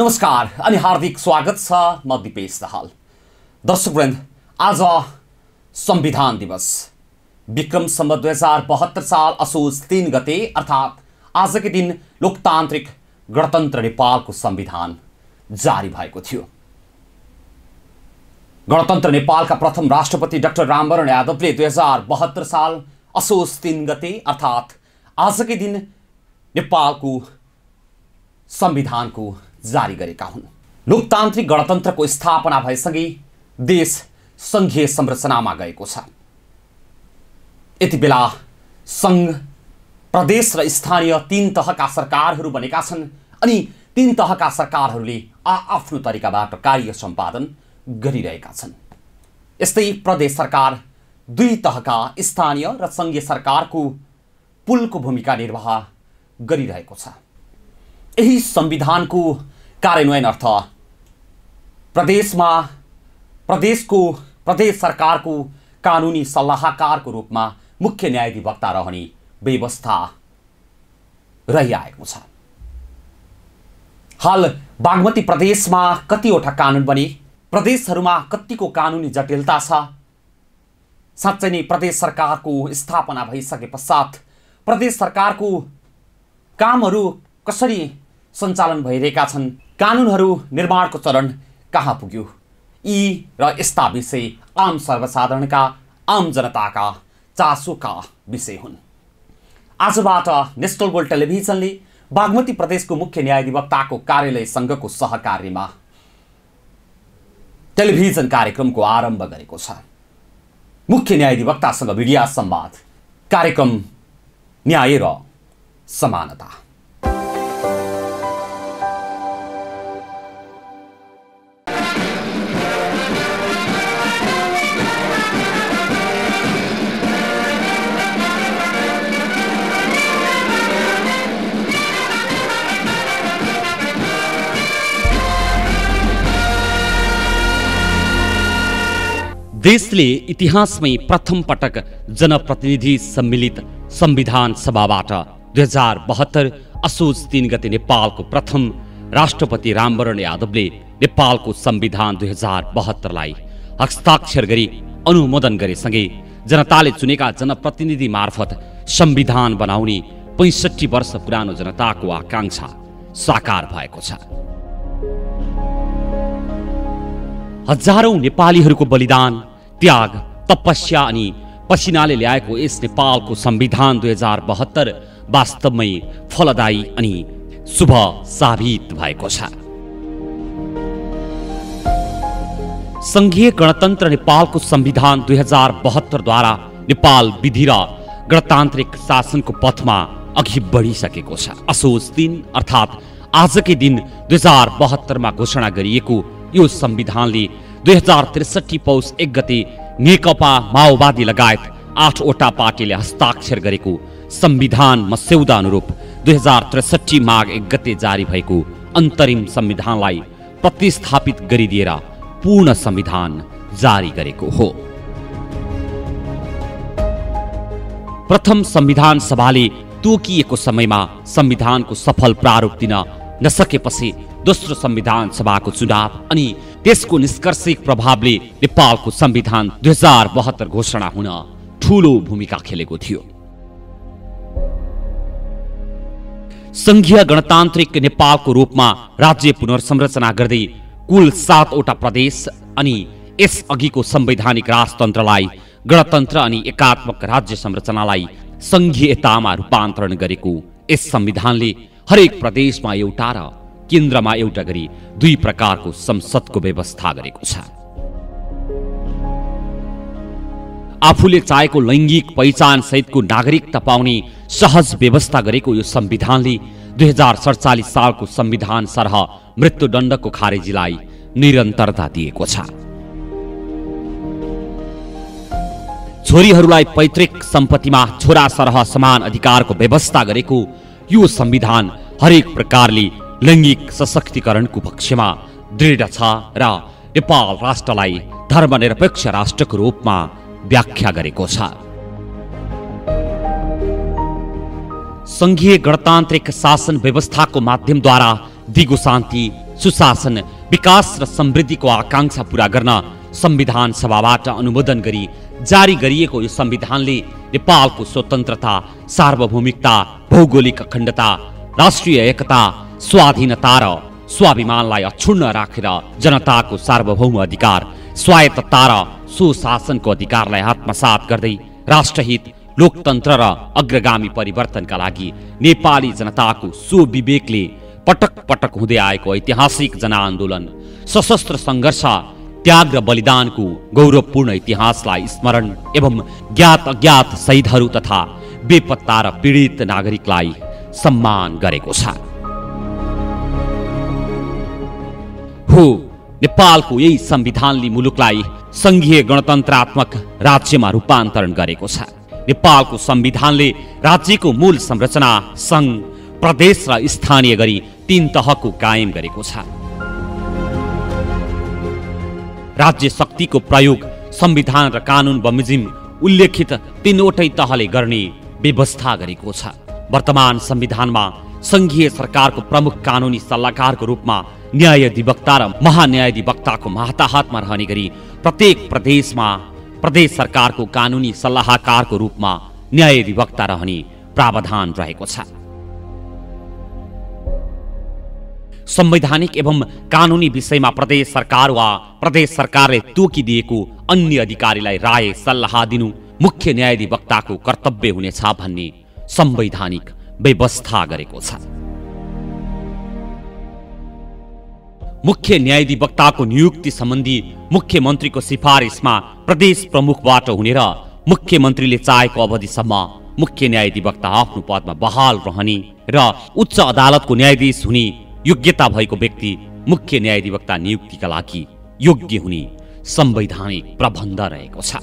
नमस्कार अनि हार्दिक स्वागत छ म दिपेश दाहाल दर्शकवृन्द आज संविधान दिवस विक्रमसम्म दुई हजार बहत्तर साल असोज तिन गते अर्थात् आजकै दिन लोकतान्त्रिक गणतन्त्र नेपालको संविधान जारी भएको थियो गणतन्त्र नेपालका प्रथम राष्ट्रपति डाक्टर रामवरण यादवले दुई हजार बहत्तर साल असोज तिन गते अर्थात् आजकै दिन नेपालको संविधानको जारी गरेका हुन् लोकतान्त्रिक गणतन्त्रको स्थापना भएसँगै देश सङ्घीय संरचनामा गएको छ यति बेला सङ्घ प्रदेश र स्थानीय तीन तहका सरकारहरू बनेका छन् अनि तीन तहका सरकारहरूले आआफ्नो तरिकाबाट कार्य सम्पादन गरिरहेका छन् यस्तै प्रदेश सरकार दुई तहका स्थानीय र सङ्घीय सरकारको पुलको भूमिका निर्वाह गरिरहेको छ यही संविधानको कार्यान्वयन अर्थ प्रदेशमा प्रदेशको प्रदेश सरकारको कानुनी सल्लाहकारको रूपमा मुख्य न्यायाधिवक्ता रहने व्यवस्था रहिआएको छ हाल बागमती प्रदेशमा कतिवटा कानुन बने प्रदेशहरूमा कतिको कानुनी जटिलता छ साँच्चै नै प्रदेश सरकारको स्थापना भइसके पश्चात प्रदेश सरकारको कामहरू कसरी सञ्चालन भइरहेका छन् कानुनहरू निर्माणको चरण कहाँ पुग्यो यी र यस्ता विषय आम सर्वसाधारणका आम जनताका चासोका विषय हुन् आजबाट नेसनल वर्ल्ड टेलिभिजनले बागमती प्रदेशको मुख्य न्यायाधिवक्ताको कार्यालयसँगको सहकार्यमा टेलिभिजन कार्यक्रमको आरम्भ गरेको छ मुख्य न्यायाधिवक्तासँग मिडिया संवाद कार्यक्रम न्याय र समानता देशले इतिहासमै प्रथम पटक जनप्रतिनिधि सम्मिलित संविधान सभाबाट दुई हजार बहत्तर असोज तिन गते नेपालको प्रथम राष्ट्रपति रामवरण यादवले नेपालको संविधान दुई हजार बहत्तरलाई हस्ताक्षर गरी अनुमोदन गरेसँगै जनताले चुनेका जनप्रतिनिधि मार्फत संविधान बनाउने पैँसठी वर्ष पुरानो जनताको आकाङ्क्षा साकार भएको छ हजारौँ नेपालीहरूको बलिदान त्याग तपस्या अनि पसिनाले ल्याएको यस नेपालको संविधान दुई हजार बहत्तर वास्तवमै फलदायी अनि शुभ साबित भएको छ सङ्घीय गणतन्त्र नेपालको संविधान दुई हजार बहत्तरद्वारा नेपाल विधि र गणतान्त्रिक शासनको पथमा अघि बढिसकेको छ असोज दिन अर्थात् आजकै दिन दुई हजार बहत्तरमा घोषणा गरिएको यो संविधानले दुई पौष एक गते नेकपा माओवादी लगायत आठवटा पार्टीले हस्ताक्षर गरेको संविधान मस्यौदा अनुरूप दुई हजार त्रिसठी माघ एक गते जारी भएको अन्तरिम संविधानलाई प्रतिस्थापित गरिदिएर पूर्ण संविधान जारी गरेको हो प्रथम संविधान सभाले तोकिएको समयमा संविधानको सफल प्रारूप दिन नसकेपछि दोस्रो संविधान सभाको चुनाव अनि त्यसको निष्कर्षिक प्रभावले नेपालको संविधान दुई हजार बहत्तर घोषणा हुन ठूलो भूमिका खेलेको थियो संघीय गणतान्त्रिक नेपालको रूपमा राज्य पुनर्संरचना गर्दै कुल सातवटा प्रदेश अनि यस अघिको संवैधानिक राजतन्त्रलाई गणतन्त्र अनि एकात्मक राज्य संरचनालाई सङ्घीयतामा रूपान्तरण गरेको यस संविधानले हरेक प्रदेशमा एउटा र केन्द्रमा एउटा गरी दुई प्रकारको संसदको व्यवस्था गरेको छ आफूले चाहेको लैङ्गिक पहिचान सहितको नागरिकता पाउने सहज व्यवस्था गरेको यो संविधानले दुई हजार सडचालिस सालको संविधान सरह मृत्युदण्डको खारेजीलाई निरन्तरता दिएको छ छोरीहरूलाई पैतृक सम्पत्तिमा छोरा सरह समान अधिकारको व्यवस्था गरेको यो संविधान हरेक प्रकारले लैङ्गिक सशक्तिकरणको पक्षमा दृढ छ र नेपाल राष्ट्रलाई धर्मनिरपेक्ष राष्ट्रको रूपमा व्याख्या गरेको छ सङ्घीय गणतान्त्रिक शासन व्यवस्थाको माध्यमद्वारा दिगो शान्ति सुशासन विकास र समृद्धिको आकाङ्क्षा पूरा गर्न संविधान सभाबाट अनुमोदन गरी जारी गरिएको यो संविधानले नेपालको स्वतन्त्रता सार्वभौमिकता भौगोलिक अखण्डता राष्ट्रिय एकता स्वाधीनता र स्वाभिमानलाई अक्षुण्ण राखेर जनताको सार्वभौम अधिकार स्वायत्तता र सुशासनको अधिकारलाई आत्मसात गर्दै राष्ट्रहित लोकतन्त्र र अग्रगामी परिवर्तनका लागि नेपाली जनताको सुविवेकले पटक पटक हुँदै आएको ऐतिहासिक जनआन्दोलन सशस्त्र सङ्घर्ष त्याग र बलिदानको गौरवपूर्ण इतिहासलाई स्मरण एवं ज्ञात अज्ञात शहीदहरू तथा बेपत्ता र पीडित नागरिकलाई सम्मान गरेको छ हो नेपालको यही संविधानले मुलुकलाई सङ्घीय गणतन्त्रात्मक राज्यमा रूपान्तरण गरेको छ नेपालको संविधानले राज्यको मूल संरचना सङ्घ प्रदेश र स्थानीय गरी तीन तहको कायम गरेको छ राज्य शक्तिको प्रयोग संविधान र कानुन बमोजिम उल्लेखित तीनवटै तहले गर्ने व्यवस्था गरेको छ वर्तमान संविधानमा सङ्घीय सरकारको प्रमुख कानुनी सल्लाहकारको रूपमा न्यायाधिवक्ता र महान्यायाधिवक्ताको हाताहातमा रहने गरी प्रत्येक प्रदेशमा प्रदेश सरकारको कानुनी सल्लाहकारको रूपमा न्यायाधिवक्ता रहने प्रावधान रहेको छ संवैधानिक एवं कानुनी विषयमा प्रदेश सरकार वा प्रदेश सरकारले तोकिदिएको अन्य अधिकारीलाई राय सल्लाह दिनु मुख्य न्यायाधिवक्ताको कर्तव्य हुनेछ भन्ने संवैधानिक व्यवस्था गरेको छ मुख्य न्यायाधिवक्ताको नियुक्ति सम्बन्धी मुख्यमन्त्रीको सिफारिसमा प्रदेश प्रमुखबाट हुने र मुख्यमन्त्रीले चाहेको अवधिसम्म मुख्य न्यायाधिवक्ता आफ्नो पदमा बहाल रहने र उच्च अदालतको न्यायाधीश हुने योग्यता भएको व्यक्ति मुख्य न्यायाधिवक्ता नियुक्तिका लागि योग्य हुने संवैधानिक प्रबन्ध रहेको छ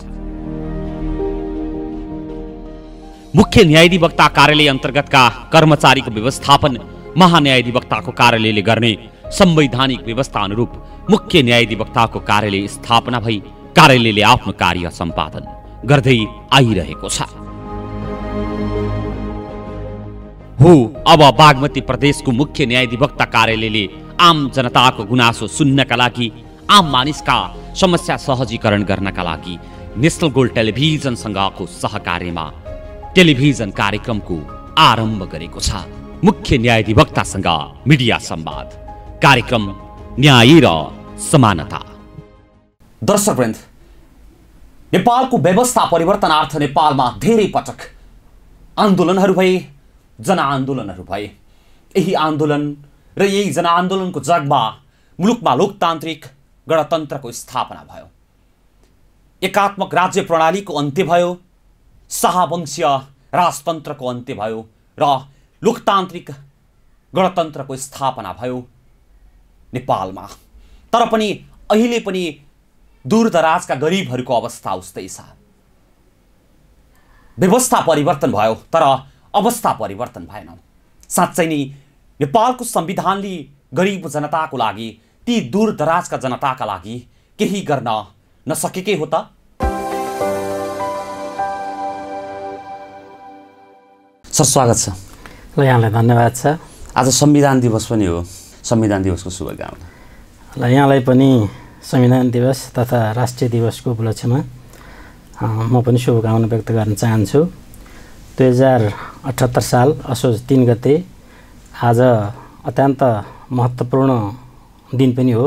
मुख्य न्यायाधिवक्ता कार्यालय अन्तर्गतका कर्मचारीको व्यवस्थापन महान्यायाधिवक्ताको कार्यालयले गर्ने संवैधानिक व्यवस्था अनुरूप मुख्य न्यायाधिवक्ताको कार्यालय स्थापना भई कार्यालयले आफ्नो कार्य सम्पादन गर्दै आइरहेको छ हो अब बागमती प्रदेशको मुख्य न्यायाधिवक्ता कार्यालयले आम जनताको गुनासो सुन्नका लागि आम मानिसका समस्या सहजीकरण गर्नका लागि नेसनल गोल्ड टेलिभिजनसँगको सहकार्यमा टेलिभिजन कार्यक्रमको आरम्भ गरेको छ मुख्य न्यायाधिवक्तासँग मिडिया संवाद कार्यक्रम न्याय र समानता दर्शकवृन्द नेपालको व्यवस्था परिवर्तनार्थ नेपालमा धेरै पटक आन्दोलनहरू भए जनआन्दोलनहरू भए यही आन्दोलन र यही जनआन्दोलनको जगमा मुलुकमा लोकतान्त्रिक गणतन्त्रको स्थापना भयो एकात्मक राज्य प्रणालीको अन्त्य भयो शाहवंशीय राजतन्त्रको अन्त्य भयो र लोकतान्त्रिक गणतन्त्रको स्थापना भयो नेपालमा तर पनि अहिले पनि दूरदराजका गरिबहरूको अवस्था उस्तै छ व्यवस्था परिवर्तन भयो तर अवस्था परिवर्तन भएन साँच्चै नै नेपालको संविधानले गरिब जनताको लागि ती दूरदराजका जनताका लागि केही गर्न नसकेकै हो त सर स्वागत छ यहाँलाई धन्यवाद छ आज संविधान दिवस पनि हो संविधान दिवसको शुभकामना ल यहाँलाई पनि संविधान दिवस तथा राष्ट्रिय दिवसको उपलक्ष्यमा म पनि शुभकामना व्यक्त गर्न चाहन्छु दुई हजार अठहत्तर साल असोज तिन गते आज अत्यन्त महत्त्वपूर्ण दिन पनि हो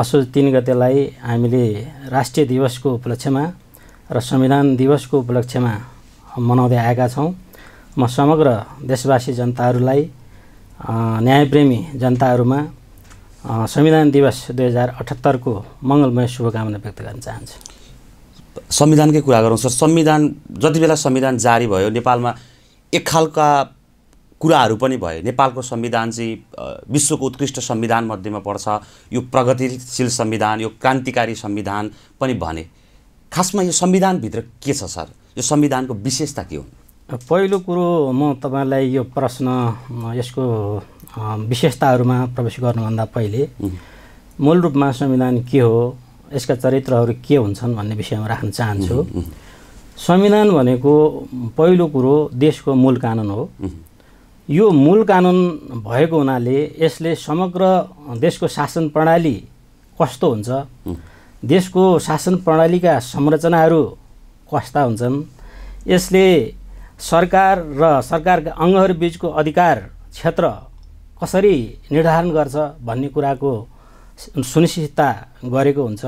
असोज तिन गतेलाई हामीले राष्ट्रिय दिवसको उपलक्ष्यमा र संविधान दिवसको उपलक्ष्यमा मनाउँदै आएका छौँ म समग्र देशवासी जनताहरूलाई न्यायप्रेमी जनताहरूमा संविधान दिवस दुई हजार अठहत्तरको मङ्गलमय शुभकामना व्यक्त गर्न चाहन्छु संविधानकै कुरा गरौँ सर संविधान जति बेला संविधान जारी भयो नेपालमा एक खालका कुराहरू पनि भए नेपालको संविधान चाहिँ विश्वको उत्कृष्ट संविधान मध्येमा पर्छ यो प्रगतिशील संविधान यो क्रान्तिकारी संविधान पनि भने खासमा यो संविधानभित्र के छ सर यो संविधानको विशेषता के हो पहिलो कुरो म तपाईँलाई यो प्रश्न यसको विशेषताहरूमा प्रवेश गर्नुभन्दा पहिले मूल रूपमा संविधान के हो यसका चरित्रहरू के हुन्छन् भन्ने विषयमा राख्न चाहन्छु संविधान भनेको पहिलो कुरो देशको मूल कानुन हो यो मूल कानुन भएको हुनाले यसले समग्र देशको शासन प्रणाली कस्तो हुन्छ देशको शासन प्रणालीका संरचनाहरू कस्ता हुन्छन् यसले सरकार र सरकारका अङ्गहरू बिचको अधिकार क्षेत्र कसरी निर्धारण गर्छ भन्ने कुराको सुनिश्चितता गरेको हुन्छ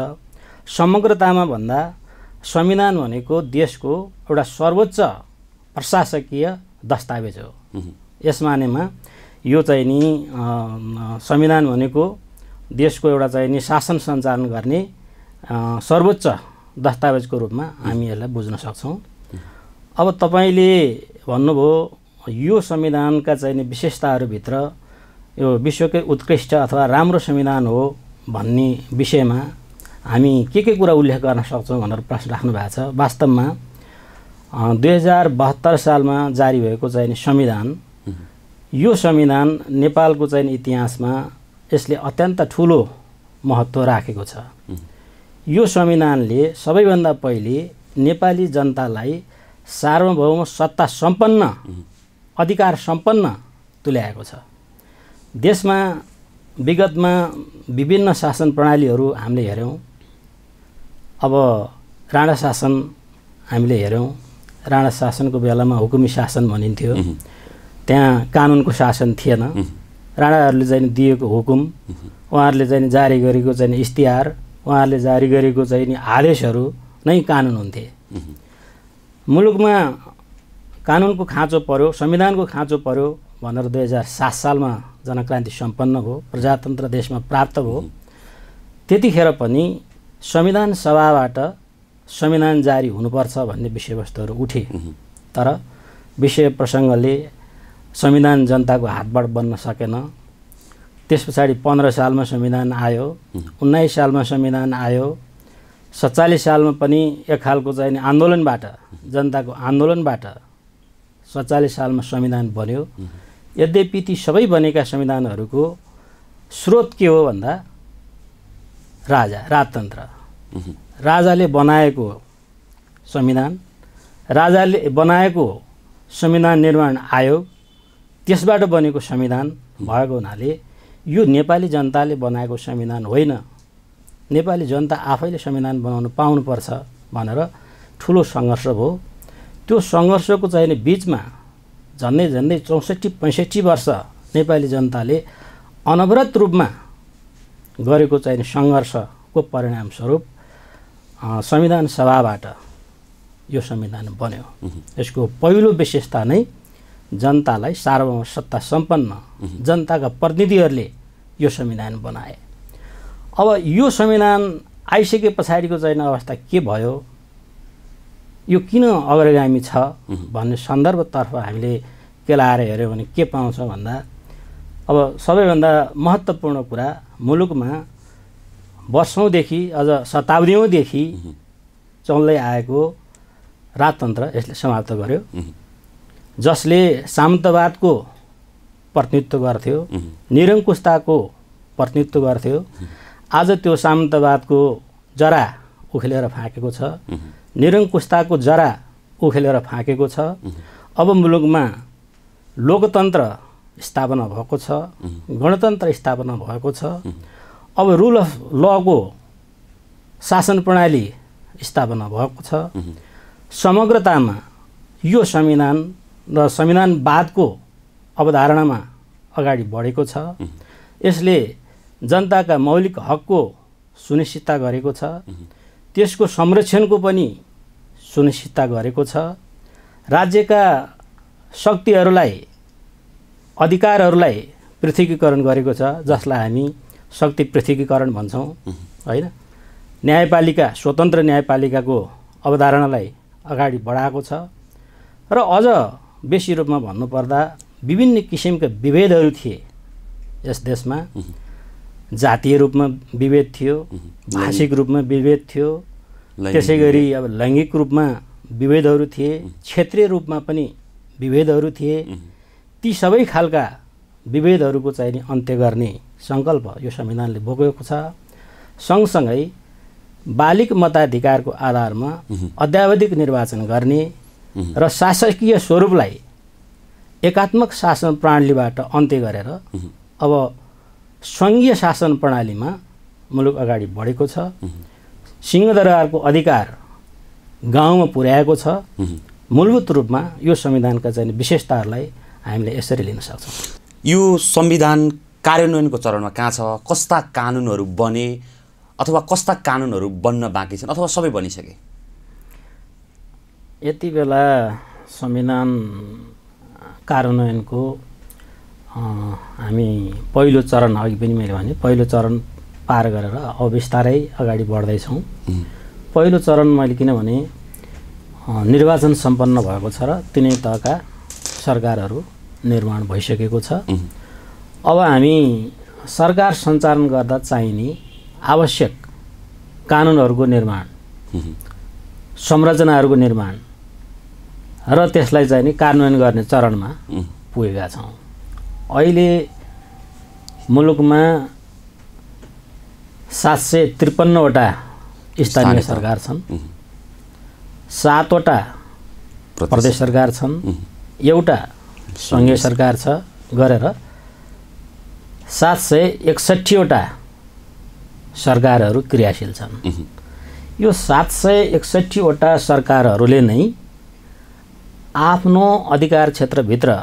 समग्रतामा भन्दा संविधान भनेको देशको एउटा सर्वोच्च प्रशासकीय दस्तावेज हो यस मानेमा यो चाहिँ नि संविधान भनेको देशको एउटा चाहिँ नि शासन सञ्चालन गर्ने सर्वोच्च दस्तावेजको रूपमा हामी यसलाई बुझ्न सक्छौँ अब तपाईँले भन्नुभयो यो संविधानका चाहिने विशेषताहरूभित्र यो विश्वकै उत्कृष्ट अथवा राम्रो संविधान हो भन्ने विषयमा हामी के के कुरा उल्लेख गर्न सक्छौँ भनेर प्रश्न राख्नु भएको छ वास्तवमा दुई हजार बहत्तर सालमा जारी भएको चाहिने संविधान यो संविधान नेपालको चाहिँ इतिहासमा यसले अत्यन्त ठुलो महत्त्व राखेको छ यो संविधानले सबैभन्दा पहिले नेपाली जनतालाई सार्वभौम सत्ता सम्पन्न अधिकार सम्पन्न तुल्याएको छ देशमा विगतमा विभिन्न शासन प्रणालीहरू हामीले हेऱ्यौँ अब राणा शासन हामीले हेऱ्यौँ राणा शासनको बेलामा हुकुमी शासन भनिन्थ्यो त्यहाँ कानुनको शासन थिएन राणाहरूले चाहिँ दिएको हुकुम उहाँहरूले चाहिँ जारी गरेको चाहिँ इस्तिहार उहाँहरूले जारी गरेको चाहिँ आदेशहरू नै कानुन हुन्थे मुलुकमा कानुनको खाँचो पर्यो संविधानको खाँचो पर्यो भनेर दुई हजार सात सालमा जनक्रान्ति सम्पन्न भयो प्रजातन्त्र देशमा प्राप्त भयो त्यतिखेर पनि संविधान सभाबाट संविधान जारी हुनुपर्छ भन्ने विषयवस्तुहरू उठे तर विषय प्रसङ्गले संविधान जनताको हातबाट बन्न सकेन त्यस पछाडि पन्ध्र सालमा संविधान आयो उन्नाइस सालमा संविधान आयो सत्तालिस सालमा पनि एक खालको चाहिँ आन्दोलनबाट जनताको आन्दोलनबाट सत्तालिस सालमा संविधान बन्यो यद्यपि ती सबै बनेका संविधानहरूको स्रोत के हो भन्दा राजा राजतन्त्र राजाले बनाएको संविधान राजाले बनाएको संविधान निर्माण आयोग त्यसबाट बनेको संविधान भएको हुनाले यो नेपाली जनताले बनाएको संविधान होइन नेपाली जनता आफैले संविधान बनाउनु पाउनुपर्छ भनेर ठुलो सङ्घर्ष भयो त्यो सङ्घर्षको चाहिने बिचमा झन्डै झन्डै चौसठी पैँसठी वर्ष नेपाली जनताले अनवरत रूपमा गरेको चाहिने सङ्घर्षको परिणामस्वरूप संविधान सभाबाट यो संविधान बन्यो यसको पहिलो विशेषता नै जनतालाई सार्वभौम सत्ता सम्पन्न जनताका प्रतिनिधिहरूले यो संविधान बनाए अब यो संविधान आइसके पछाडिको चाहिँ अवस्था के भयो यो किन अग्रगामी छ भन्ने सन्दर्भतर्फ हामीले केलाएर हेऱ्यौँ भने के पाउँछ भन्दा अब सबैभन्दा महत्त्वपूर्ण कुरा मुलुकमा वर्षौँदेखि अझ शताब्दीदेखि चल्दै आएको राजतन्त्र यसले समाप्त गर्यो जसले सामन्तवादको प्रतिनिधित्व गर्थ्यो निरङ्कुशताको प्रतिनिधित्व गर्थ्यो आज त्यो सामन्तवादको जरा उखेलेर फाँकेको छ निरङ्कुशताको जरा उखेलेर फाँकेको छ अब मुलुकमा लोकतन्त्र स्थापना भएको छ गणतन्त्र स्थापना भएको छ अब रुल अफ लको शासन प्रणाली स्थापना भएको छ समग्रतामा यो संविधान र संविधानवादको अवधारणामा अगाडि बढेको छ यसले जनताका मौलिक हकको सुनिश्चितता गरेको छ त्यसको संरक्षणको पनि सुनिश्चितता गरेको छ राज्यका शक्तिहरूलाई अधिकारहरूलाई पृथकीकरण गरेको छ जसलाई हामी शक्ति पृथकीकरण भन्छौँ होइन न्यायपालिका स्वतन्त्र न्यायपालिकाको अवधारणालाई अगाडि बढाएको छ र अझ बेसी रूपमा भन्नुपर्दा विभिन्न किसिमका विभेदहरू थिए यस देशमा जातीय रूपमा विभेद थियो भाषिक रूपमा विभेद थियो त्यसै गरी अब लैङ्गिक रूपमा विभेदहरू थिए क्षेत्रीय रूपमा पनि विभेदहरू थिए ती सबै खालका विभेदहरूको चाहिने अन्त्य गर्ने सङ्कल्प यो संविधानले बोकेको छ सँगसँगै बालिक मताधिकारको आधारमा अध्यावधिक निर्वाचन गर्ने र शासकीय स्वरूपलाई एकात्मक शासन प्रणालीबाट अन्त्य गरेर अब सङ्घीय शासन प्रणालीमा मुलुक अगाडि बढेको छ सिंहदरबारको अधिकार गाउँमा पुर्याएको छ मूलभूत रूपमा यो संविधानका चाहिँ विशेषताहरूलाई हामीले यसरी लिन सक्छौँ यो संविधान कार्यान्वयनको चरणमा कहाँ छ कस्ता कानुनहरू बने अथवा कस्ता कानुनहरू बन्न बाँकी छन् अथवा सबै बनिसके यति बेला संविधान कार्यान्वयनको हामी पहिलो चरण अघि पनि मैले भने पहिलो चरण पार गरेर अब बिस्तारै अगाडि बढ्दैछौँ पहिलो चरण मैले किनभने निर्वाचन सम्पन्न भएको छ र तिनै तहका सरकारहरू निर्माण भइसकेको छ अब हामी सरकार सञ्चालन गर्दा चाहिने आवश्यक कानुनहरूको निर्माण संरचनाहरूको निर्माण र त्यसलाई चाहिँ नि कार्यान्वयन गर्ने चरणमा पुगेका छौँ अहिले मुलुकमा सात सय त्रिपन्नवटा स्थानीय सरकार छन् सातवटा प्रदेश सरकार छन् एउटा सङ्घीय सरकार छ गरेर सात सय एकसट्ठीवटा सरकारहरू क्रियाशील छन् यो सात सय एकसट्ठीवटा सरकारहरूले नै आफ्नो अधिकार क्षेत्रभित्र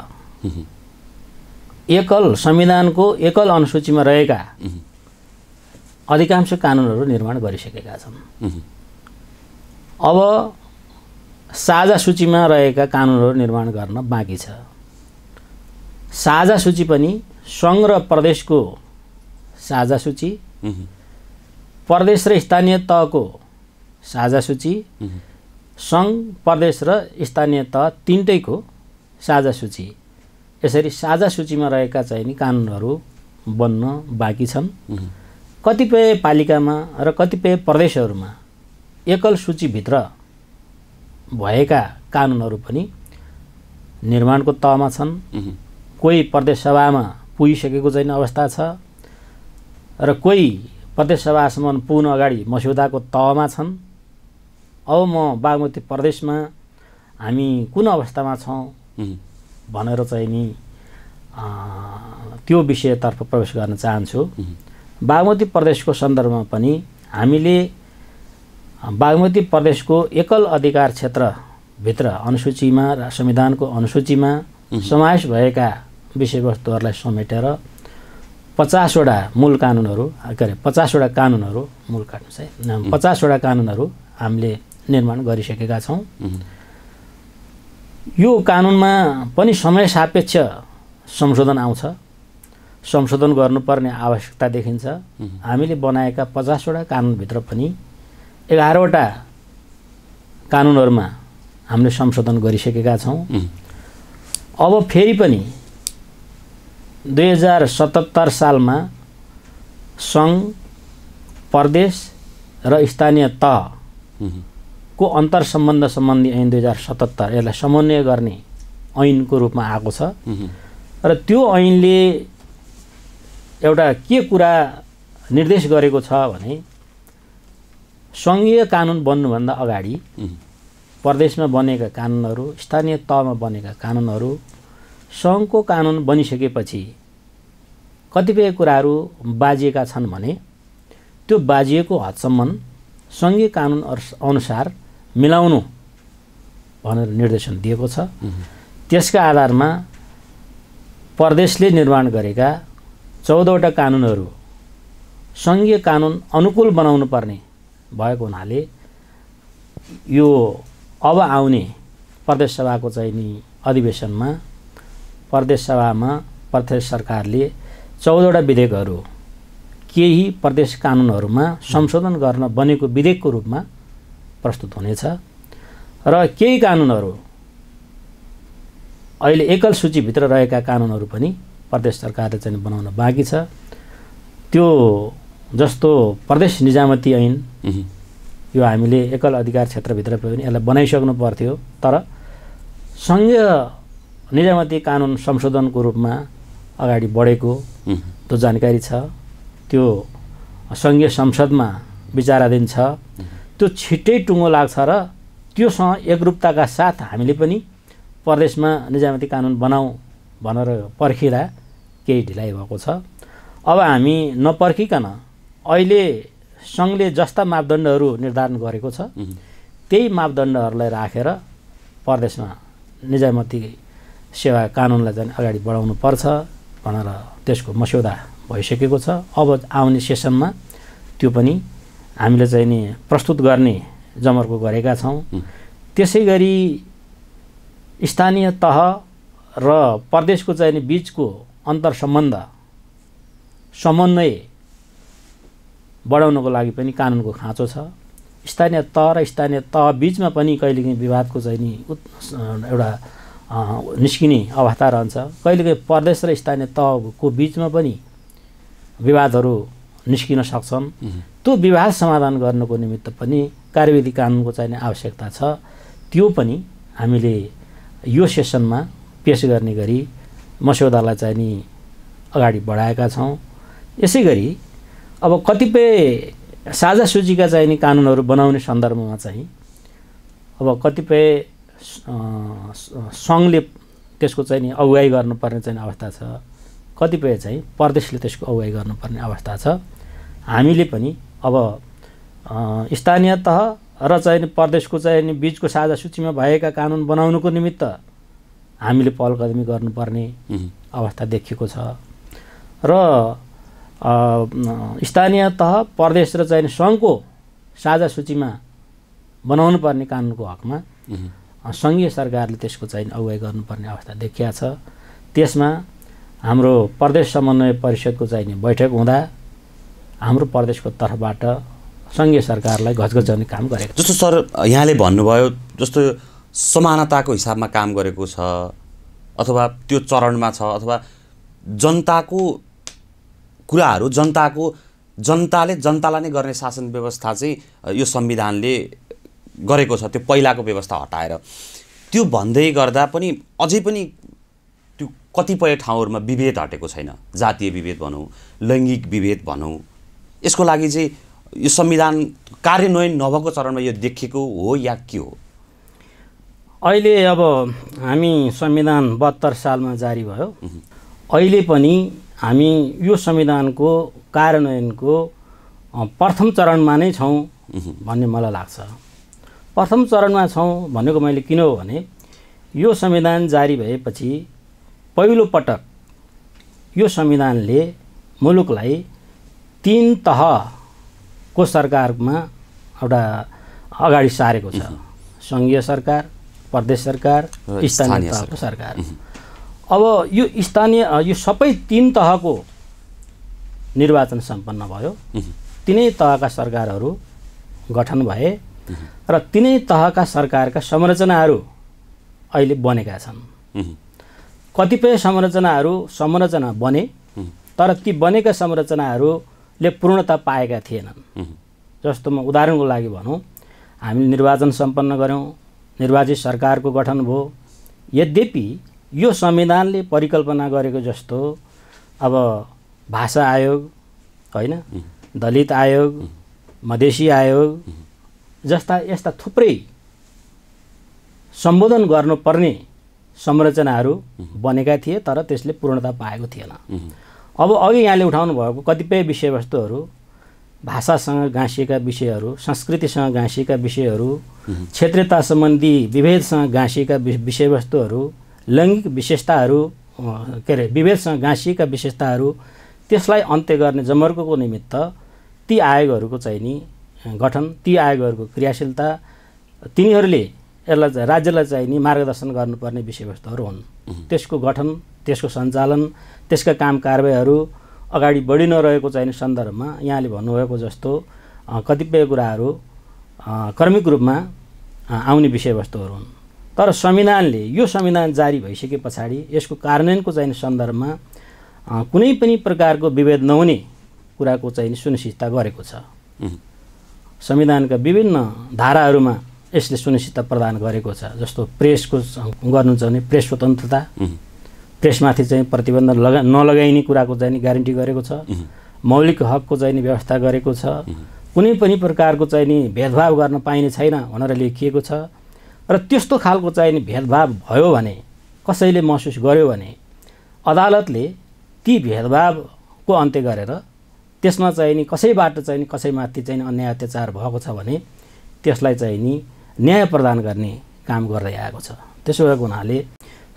एकल संविधानको एकल अनुसूचीमा रहेका अधिकांश कानुनहरू निर्माण गरिसकेका छन् अब साझा सूचीमा रहेका कानुनहरू निर्माण गर्न बाँकी छ साझा सूची पनि सङ्घ र प्रदेशको साझा सूची प्रदेश र स्थानीय तहको साझा सूची सङ्घ प्रदेश र स्थानीय तह तिनटैको साझा सूची यसरी साझा सूचीमा रहेका चाहिँ नि कानुनहरू बन्न बाँकी छन् कतिपय पालिकामा र कतिपय प्रदेशहरूमा एकल सूचीभित्र भएका कानुनहरू पनि निर्माणको तहमा छन् कोही प्रदेशसभामा पुगिसकेको चाहिँ अवस्था छ र कोही प्रदेशसभासम्म पुग्न अगाडि मस्यौदाको तहमा छन् अब म बागमती प्रदेशमा हामी कुन अवस्थामा छौँ भनेर चाहिँ नि त्यो विषयतर्फ प्रवेश गर्न चाहन्छु बागमती प्रदेशको सन्दर्भमा पनि हामीले बागमती प्रदेशको एकल अधिकार क्षेत्रभित्र अनुसूचीमा र संविधानको अनुसूचीमा समावेश भएका विषयवस्तुहरूलाई समेटेर पचासवटा मूल कानुनहरू के अरे पचासवटा कानुनहरू मूल कानुन चाहिँ पचासवटा कानुनहरू हामीले निर्माण गरिसकेका छौँ यो कानुनमा पनि समय सापेक्ष संशोधन आउँछ संशोधन गर्नुपर्ने आवश्यकता देखिन्छ हामीले बनाएका पचासवटा कानुनभित्र पनि एघारवटा कानुनहरूमा हामीले संशोधन गरिसकेका छौँ अब फेरि पनि दुई हजार सतहत्तर सालमा सङ्घ प्रदेश र स्थानीय तह को अन्तर सम्बन्ध सम्बन्धी ऐन दुई हजार सतहत्तर यसलाई समन्वय गर्ने ऐनको रूपमा आएको छ र त्यो ऐनले एउटा के कुरा निर्देश गरेको छ भने सङ्घीय कानुन बन्नुभन्दा अगाडि प्रदेशमा बनेका कानुनहरू स्थानीय तहमा बनेका कानुनहरू सङ्घको कानुन बनिसकेपछि कतिपय कुराहरू बाजिएका छन् भने त्यो बाजिएको हदसम्म सङ्घीय कानुन अनुसार मिलाउनु भनेर निर्देशन दिएको छ त्यसका आधारमा प्रदेशले निर्माण गरेका चौधवटा कानुनहरू सङ्घीय कानुन अनुकूल बनाउनु पर्ने भएको हुनाले यो अब आउने प्रदेशसभाको चाहिँ नि अधिवेशनमा प्रदेश सभामा प्रदेश सरकारले चौधवटा विधेयकहरू केही प्रदेश कानुनहरूमा संशोधन गर्न बनेको विधेयकको रूपमा प्रस्तुत हुनेछ र केही कानुनहरू अहिले एकल सूचीभित्र रहेका कानुनहरू पनि प्रदेश सरकारले चाहिँ बनाउन बाँकी छ त्यो जस्तो प्रदेश निजामती ऐन यो हामीले एकल अधिकार क्षेत्रभित्र पनि यसलाई बनाइसक्नु पर्थ्यो तर सङ्घीय निजामती कानुन संशोधनको रूपमा अगाडि बढेको त्यो जानकारी छ त्यो सङ्घीय संसदमा विचाराधीन छ त्यो छिट्टै टुङ्गो लाग्छ र त्योसँग एकरूपताका साथ हामीले पनि प्रदेशमा निजामती कानुन बनाऊ भनेर पर्खिँदा केही ढिलाइ भएको छ अब हामी नपर्खिकन अहिले सङ्घले जस्ता मापदण्डहरू निर्धारण गरेको छ त्यही मापदण्डहरूलाई राखेर रा, प्रदेशमा निजामती सेवा कानुनलाई झन् अगाडि बढाउनु पर्छ भनेर त्यसको मस्यौदा भइसकेको छ अब आउने सेसनमा त्यो पनि हामीले चाहिँ नि प्रस्तुत गर्ने जमर्को गरेका छौँ त्यसै गरी स्थानीय तह र प्रदेशको चाहिँ नि बिचको अन्तर सम्बन्ध समन्वय बढाउनको लागि पनि कानुनको खाँचो छ स्थानीय तह र स्थानीय तह बिचमा पनि कहिलेकाहीँ विवादको चाहिँ नि एउटा निस्किने अवस्था रहन्छ कहिलेकाहीँ प्रदेश र स्थानीय तहको बिचमा पनि विवादहरू निस्किन सक्छन् त्यो विवाद समाधान गर्नुको निमित्त पनि कार्यविधि कानुनको चाहिने आवश्यकता छ त्यो पनि हामीले यो सेसनमा पेस गर्ने गरी मस्यौदालाई चाहिँ नि अगाडि बढाएका छौँ यसै गरी अब कतिपय साझा सूचीका चाहिँ नि कानुनहरू बनाउने सन्दर्भमा चाहिँ अब कतिपय सङ्घले त्यसको चाहिँ नि अगुवाई गर्नुपर्ने चाहिँ अवस्था छ कतिपय चाहिँ प्रदेशले त्यसको अगुवाई गर्नुपर्ने अवस्था छ हामीले पनि अब स्थानीय तह र चाहिँ प्रदेशको चाहिँ बिचको साझा सूचीमा भएका कानुन बनाउनुको निमित्त हामीले पहलकदमी गर्नुपर्ने अवस्था देखिएको छ र स्थानीय तह प्रदेश र चाहिँ सङ्घको साझा सूचीमा बनाउनु पर्ने कानुनको हकमा सङ्घीय सरकारले त्यसको चाहिँ अगुवाई गर्नुपर्ने अवस्था देखिया छ त्यसमा हाम्रो प्रदेश समन्वय परिषदको चाहिँ बैठक हुँदा हाम्रो प्रदेशको तर्फबाट सङ्घीय सरकारलाई गर्ने काम गरेको जस्तो सर यहाँले भन्नुभयो जस्तो समानताको हिसाबमा काम गरेको छ अथवा त्यो चरणमा छ अथवा जनताको कुराहरू जनताको जनताले जनतालाई नै गर्ने शासन व्यवस्था चाहिँ यो संविधानले गरेको छ त्यो पहिलाको व्यवस्था हटाएर त्यो भन्दै गर्दा पनि अझै पनि त्यो कतिपय ठाउँहरूमा विभेद हटेको छैन जातीय विभेद भनौँ लैङ्गिक विभेद भनौँ यसको लागि चाहिँ यो संविधान कार्यान्वयन नभएको चरणमा यो देखिएको हो या के हो अहिले अब हामी संविधान बहत्तर सालमा जारी भयो अहिले पनि हामी यो संविधानको कार्यान्वयनको प्रथम चरणमा नै छौँ भन्ने मलाई लाग्छ प्रथम चरणमा छौँ भनेको मैले किन हो भने यो संविधान जारी भएपछि पहिलोपटक यो संविधानले मुलुकलाई तिन तहको सरकारमा एउटा अगाडि सारेको छ सङ्घीय सरकार प्रदेश सरकार स्थानीय तहको सरकार अब यो स्थानीय यो सबै तिन तहको निर्वाचन सम्पन्न भयो तिनै तहका सरकारहरू गठन भए र तिनै तहका सरकारका संरचनाहरू अहिले बनेका छन् कतिपय संरचनाहरू संरचना बने तर ती बनेका संरचनाहरू ले पूर्णता पाएका थिएनन् जस्तो म उदाहरणको लागि भनौँ हामीले निर्वाचन सम्पन्न गऱ्यौँ निर्वाचित सरकारको गठन भयो यद्यपि यो संविधानले परिकल्पना गरेको जस्तो अब भाषा आयोग होइन दलित आयोग मधेसी आयोग जस्ता यस्ता थुप्रै सम्बोधन गर्नुपर्ने संरचनाहरू बनेका थिए तर त्यसले पूर्णता पाएको थिएन अब अघि यहाँले उठाउनु भएको कतिपय विषयवस्तुहरू भाषासँग गाँसिएका विषयहरू संस्कृतिसँग गाँसिएका विषयहरू क्षेत्रीयता सम्बन्धी विभेदसँग गाँसिएका विषयवस्तुहरू लैङ्गिक विशेषताहरू के अरे विभेदसँग गाँसिएका विशेषताहरू त्यसलाई अन्त्य गर्ने जमर्को निमित्त ती आयोगहरूको चाहिँ नि गठन ती आयोगहरूको क्रियाशीलता तिनीहरूले यसलाई राज्यलाई चाहिँ नि मार्गदर्शन गर्नुपर्ने विषयवस्तुहरू हुन् त्यसको गठन त्यसको सञ्चालन त्यसका काम कारवाहीहरू अगाडि बढी नरहेको चाहिने सन्दर्भमा यहाँले भन्नुभएको जस्तो कतिपय कुराहरू क्रमिक रूपमा आउने विषयवस्तुहरू हुन् तर संविधानले यो संविधान जारी भइसके पछाडि यसको कार्यान्वयनको चाहिने सन्दर्भमा कुनै पनि प्रकारको विभेद नहुने कुराको चाहिँ सुनिश्चितता गरेको छ संविधानका विभिन्न धाराहरूमा यसले सुनिश्चितता प्रदान गरेको छ जस्तो प्रेसको गर्नुहुन्छ भने प्रेस स्वतन्त्रता त्यसमाथि चाहिँ प्रतिबन्ध लगा नलगाइने कुराको चाहिँ ग्यारेन्टी गरेको छ मौलिक हकको चाहिँ नि व्यवस्था गरेको छ कुनै पनि प्रकारको चाहिँ नि भेदभाव गर्न पाइने छैन भनेर लेखिएको छ र त्यस्तो खालको चाहिँ नि भेदभाव भयो भने कसैले महसुस गर्यो भने अदालतले ती भेदभावको अन्त्य गरेर त्यसमा चाहिँ नि कसैबाट चाहिँ नि कसैमाथि चाहिँ अन्याय अत्याचार भएको छ भने त्यसलाई चाहिँ नि न्याय प्रदान गर्ने काम गर्दै आएको छ त्यसो भएको हुनाले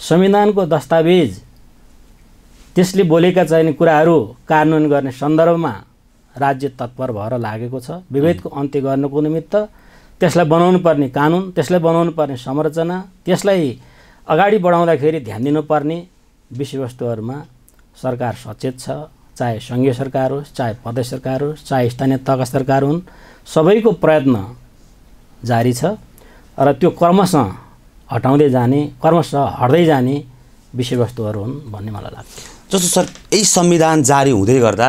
संविधानको दस्तावेज त्यसले बोलेका चाहिने कुराहरू कानुन गर्ने सन्दर्भमा राज्य तत्पर भएर लागेको छ विभेदको अन्त्य गर्नुको निमित्त त्यसलाई बनाउनु पर्ने कानुन त्यसलाई बनाउनु पर्ने संरचना त्यसलाई अगाडि बढाउँदाखेरि ध्यान दिनुपर्ने विषयवस्तुहरूमा सरकार सचेत छ चाहे सङ्घीय सरकार होस् चाहे प्रदेश सरकार होस् चाहे स्थानीय तहका सरकार हुन् सबैको प्रयत्न जारी छ र त्यो क्रमशः हटाउँदै जाने क्रमशः हट्दै जाने विषयवस्तुहरू हुन् भन्ने मलाई लाग्छ जस्तो सर यही संविधान जारी हुँदै गर्दा